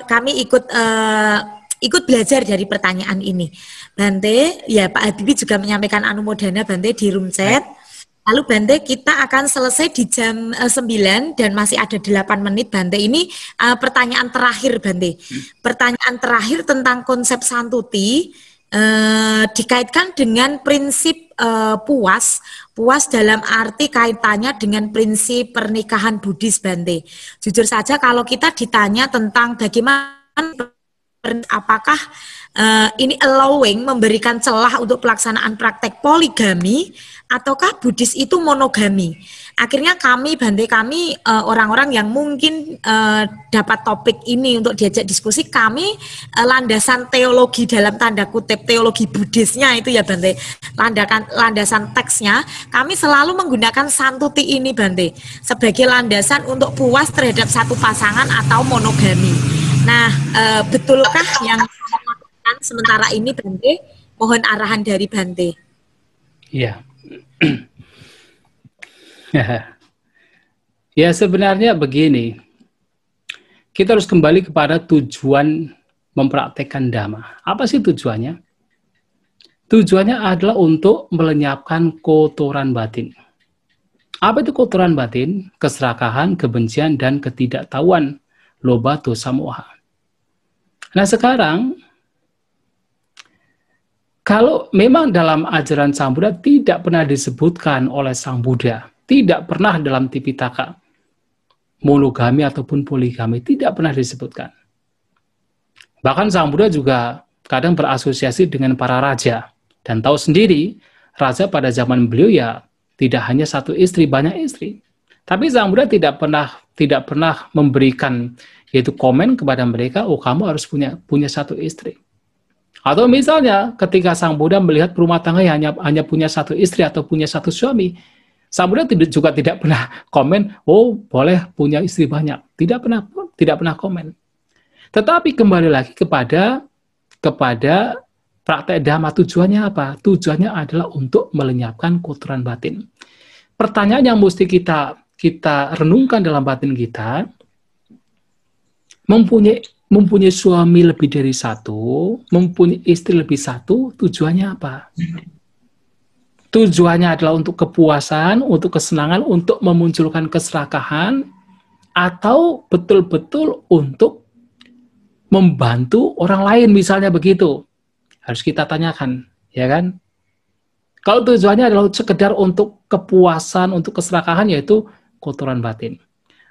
kami ikut eh, ikut belajar dari pertanyaan ini. Bante, ya Pak Habibi juga menyampaikan anumodana Bante di room chat. Baik Lalu Bante kita akan selesai di jam eh, sembilan 9 dan masih ada 8 menit Bante. Ini uh, pertanyaan terakhir Bante. Hmm. Pertanyaan terakhir tentang konsep santuti uh, dikaitkan dengan prinsip uh, puas. Puas dalam arti kaitannya dengan prinsip pernikahan Buddhis Bante. Jujur saja kalau kita ditanya tentang bagaimana apakah uh, ini allowing memberikan celah untuk pelaksanaan praktek poligami ataukah Buddhis itu monogami. Akhirnya kami bantai kami eh, orang-orang yang mungkin eh, dapat topik ini untuk diajak diskusi kami eh, landasan teologi dalam tanda kutip teologi Buddhisnya itu ya bantai landakan landasan teksnya kami selalu menggunakan santuti ini bantai sebagai landasan untuk puas terhadap satu pasangan atau monogami. Nah, betulkah yang sementara ini Bante? Mohon arahan dari Bante. Iya. (clears throat) ya sebenarnya begini, kita harus kembali kepada tujuan mempraktekkan dhamma. Apa sih tujuannya? Tujuannya adalah untuk melenyapkan kotoran batin. Apa itu kotoran batin? Keserakahan, kebencian, dan ketidaktahuan. Loba dosa moha. Nah sekarang kalau memang dalam ajaran Sang Buddha tidak pernah disebutkan oleh Sang Buddha, tidak pernah dalam Tipitaka, monogami ataupun poligami tidak pernah disebutkan. Bahkan Sang Buddha juga kadang berasosiasi dengan para raja dan tahu sendiri raja pada zaman beliau ya tidak hanya satu istri, banyak istri. Tapi Sang Buddha tidak pernah tidak pernah memberikan yaitu komen kepada mereka, oh kamu harus punya punya satu istri. Atau misalnya ketika Sang Buddha melihat rumah tangga yang hanya, hanya punya satu istri atau punya satu suami, Sang Buddha tidak, juga tidak pernah komen, oh boleh punya istri banyak. Tidak pernah tidak pernah komen. Tetapi kembali lagi kepada kepada praktek dhamma tujuannya apa? Tujuannya adalah untuk melenyapkan kotoran batin. Pertanyaan yang mesti kita kita renungkan dalam batin kita mempunyai mempunyai suami lebih dari satu, mempunyai istri lebih satu, tujuannya apa? Tujuannya adalah untuk kepuasan, untuk kesenangan, untuk memunculkan keserakahan, atau betul-betul untuk membantu orang lain, misalnya begitu. Harus kita tanyakan, ya kan? Kalau tujuannya adalah sekedar untuk kepuasan, untuk keserakahan, yaitu kotoran batin.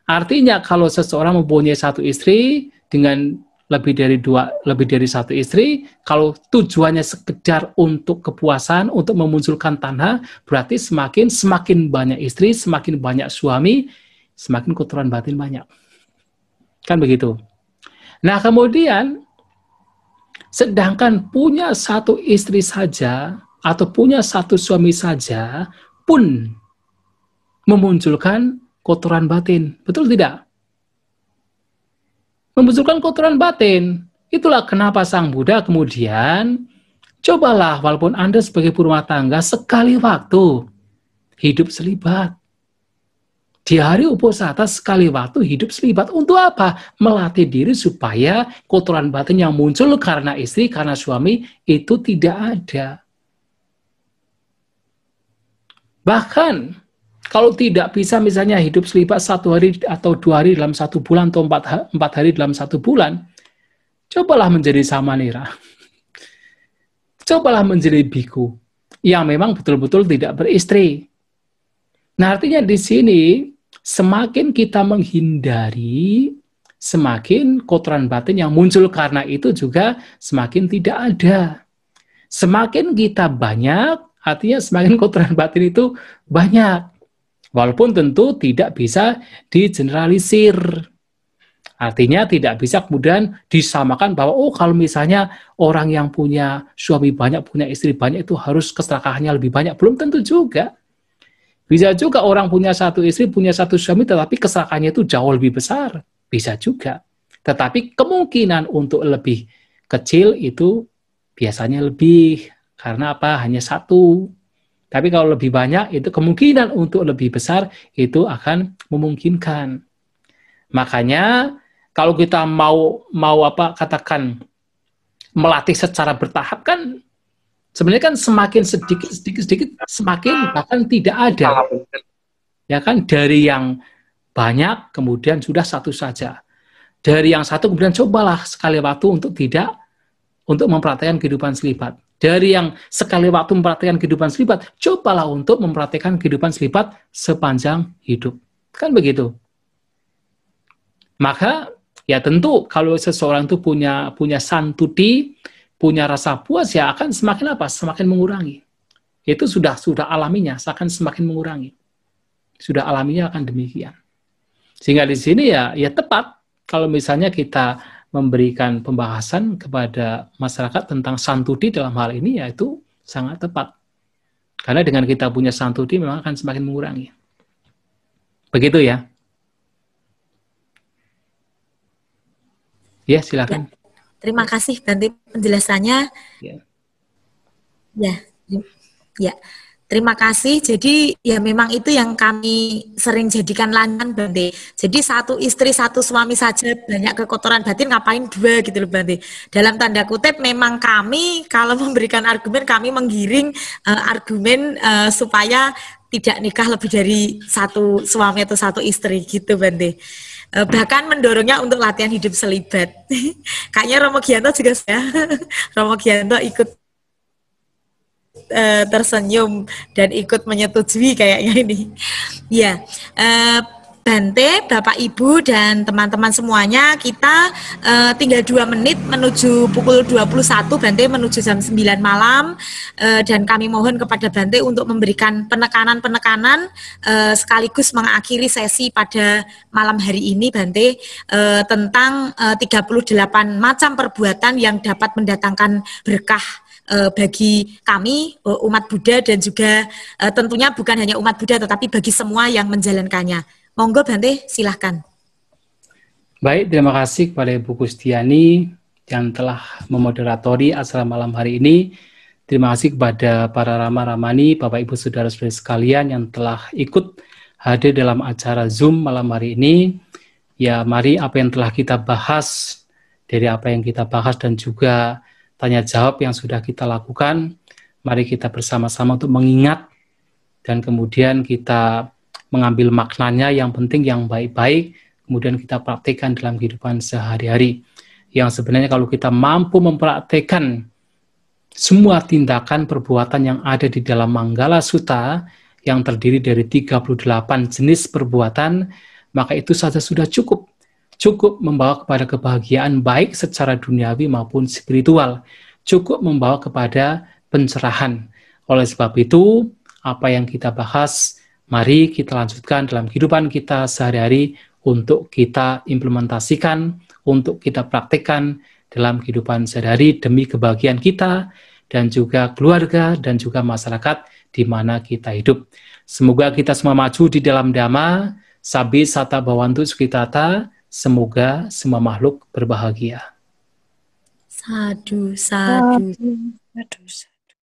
Artinya kalau seseorang mempunyai satu istri, dengan lebih dari dua, lebih dari satu istri, kalau tujuannya sekedar untuk kepuasan, untuk memunculkan tanah, berarti semakin semakin banyak istri, semakin banyak suami, semakin kotoran batin banyak. Kan begitu. Nah, kemudian sedangkan punya satu istri saja atau punya satu suami saja pun memunculkan kotoran batin. Betul tidak? membutuhkan kotoran batin. Itulah kenapa Sang Buddha kemudian, cobalah walaupun Anda sebagai rumah tangga sekali waktu hidup selibat. Di hari uposata sekali waktu hidup selibat. Untuk apa? Melatih diri supaya kotoran batin yang muncul karena istri, karena suami itu tidak ada. Bahkan kalau tidak bisa misalnya hidup selibat satu hari atau dua hari dalam satu bulan atau empat, empat hari dalam satu bulan, cobalah menjadi samanira. (laughs) Cobalah menjadi biku yang memang betul-betul tidak beristri. Nah artinya di sini semakin kita menghindari semakin kotoran batin yang muncul karena itu juga semakin tidak ada. Semakin kita banyak, artinya semakin kotoran batin itu banyak. Walaupun tentu tidak bisa digeneralisir. Artinya tidak bisa kemudian disamakan bahwa oh kalau misalnya orang yang punya suami banyak, punya istri banyak itu harus keserakahannya lebih banyak. Belum tentu juga. Bisa juga orang punya satu istri, punya satu suami, tetapi keserakahannya itu jauh lebih besar. Bisa juga. Tetapi kemungkinan untuk lebih kecil itu biasanya lebih. Karena apa? Hanya satu. Tapi kalau lebih banyak itu kemungkinan untuk lebih besar itu akan memungkinkan. Makanya kalau kita mau mau apa katakan melatih secara bertahap kan sebenarnya kan semakin sedikit sedikit sedikit semakin bahkan tidak ada ah, ya kan dari yang banyak kemudian sudah satu saja dari yang satu kemudian cobalah sekali waktu untuk tidak untuk mempraktekkan kehidupan selibat dari yang sekali waktu memperhatikan kehidupan selipat, cobalah untuk memperhatikan kehidupan selipat sepanjang hidup. Kan begitu. Maka ya tentu kalau seseorang itu punya punya santuti, punya rasa puas ya akan semakin apa? Semakin mengurangi. Itu sudah sudah alaminya, akan semakin mengurangi. Sudah alaminya akan demikian. Sehingga di sini ya ya tepat kalau misalnya kita memberikan pembahasan kepada masyarakat tentang santudi dalam hal ini yaitu sangat tepat. Karena dengan kita punya santudi memang akan semakin mengurangi. Begitu ya. Ya, silakan. Ya. Terima kasih nanti penjelasannya. Ya. Ya. Ya. Terima kasih. Jadi ya memang itu yang kami sering jadikan lanan Bante. Jadi satu istri satu suami saja banyak kekotoran batin ngapain dua gitu loh Bante. Dalam tanda kutip memang kami kalau (laughs) memberikan argumen kami menggiring uh, argumen uh, supaya tidak nikah lebih dari satu suami atau satu istri gitu Bante eh, bahkan mendorongnya untuk latihan hidup selibat. (laughs) Kayaknya Romo Gianto juga ya. (laughs) Romo Gianto ikut Eh, tersenyum dan ikut menyetujui kayaknya ini. ya, uh, Bante, Bapak Ibu dan teman-teman semuanya, kita uh, tinggal dua menit menuju pukul 21 Bante menuju jam 9 malam uh, dan kami mohon kepada Bante untuk memberikan penekanan-penekanan uh, sekaligus mengakhiri sesi pada malam hari ini Bante uh, tentang uh, 38 macam perbuatan yang dapat mendatangkan berkah uh, bagi kami uh, umat Buddha dan juga uh, tentunya bukan hanya umat Buddha tetapi bagi semua yang menjalankannya. Monggo Bante, silahkan. Baik, terima kasih kepada Ibu Kustiani yang telah memoderatori acara malam hari ini. Terima kasih kepada para rama-ramani, Bapak Ibu saudara saudara sekalian yang telah ikut hadir dalam acara Zoom malam hari ini. Ya, mari apa yang telah kita bahas dari apa yang kita bahas dan juga tanya jawab yang sudah kita lakukan. Mari kita bersama-sama untuk mengingat dan kemudian kita mengambil maknanya yang penting yang baik-baik kemudian kita praktekkan dalam kehidupan sehari-hari. Yang sebenarnya kalau kita mampu mempraktekkan semua tindakan perbuatan yang ada di dalam Manggala Suta yang terdiri dari 38 jenis perbuatan, maka itu saja sudah cukup cukup membawa kepada kebahagiaan baik secara duniawi maupun spiritual, cukup membawa kepada pencerahan. Oleh sebab itu, apa yang kita bahas, mari kita lanjutkan dalam kehidupan kita sehari-hari untuk kita implementasikan, untuk kita praktekkan dalam kehidupan sehari-hari demi kebahagiaan kita dan juga keluarga dan juga masyarakat di mana kita hidup. Semoga kita semua maju di dalam dhamma, sabi sata bawantu sukitata, Semoga semua makhluk berbahagia. Sadu, sadu, sadu. sadu.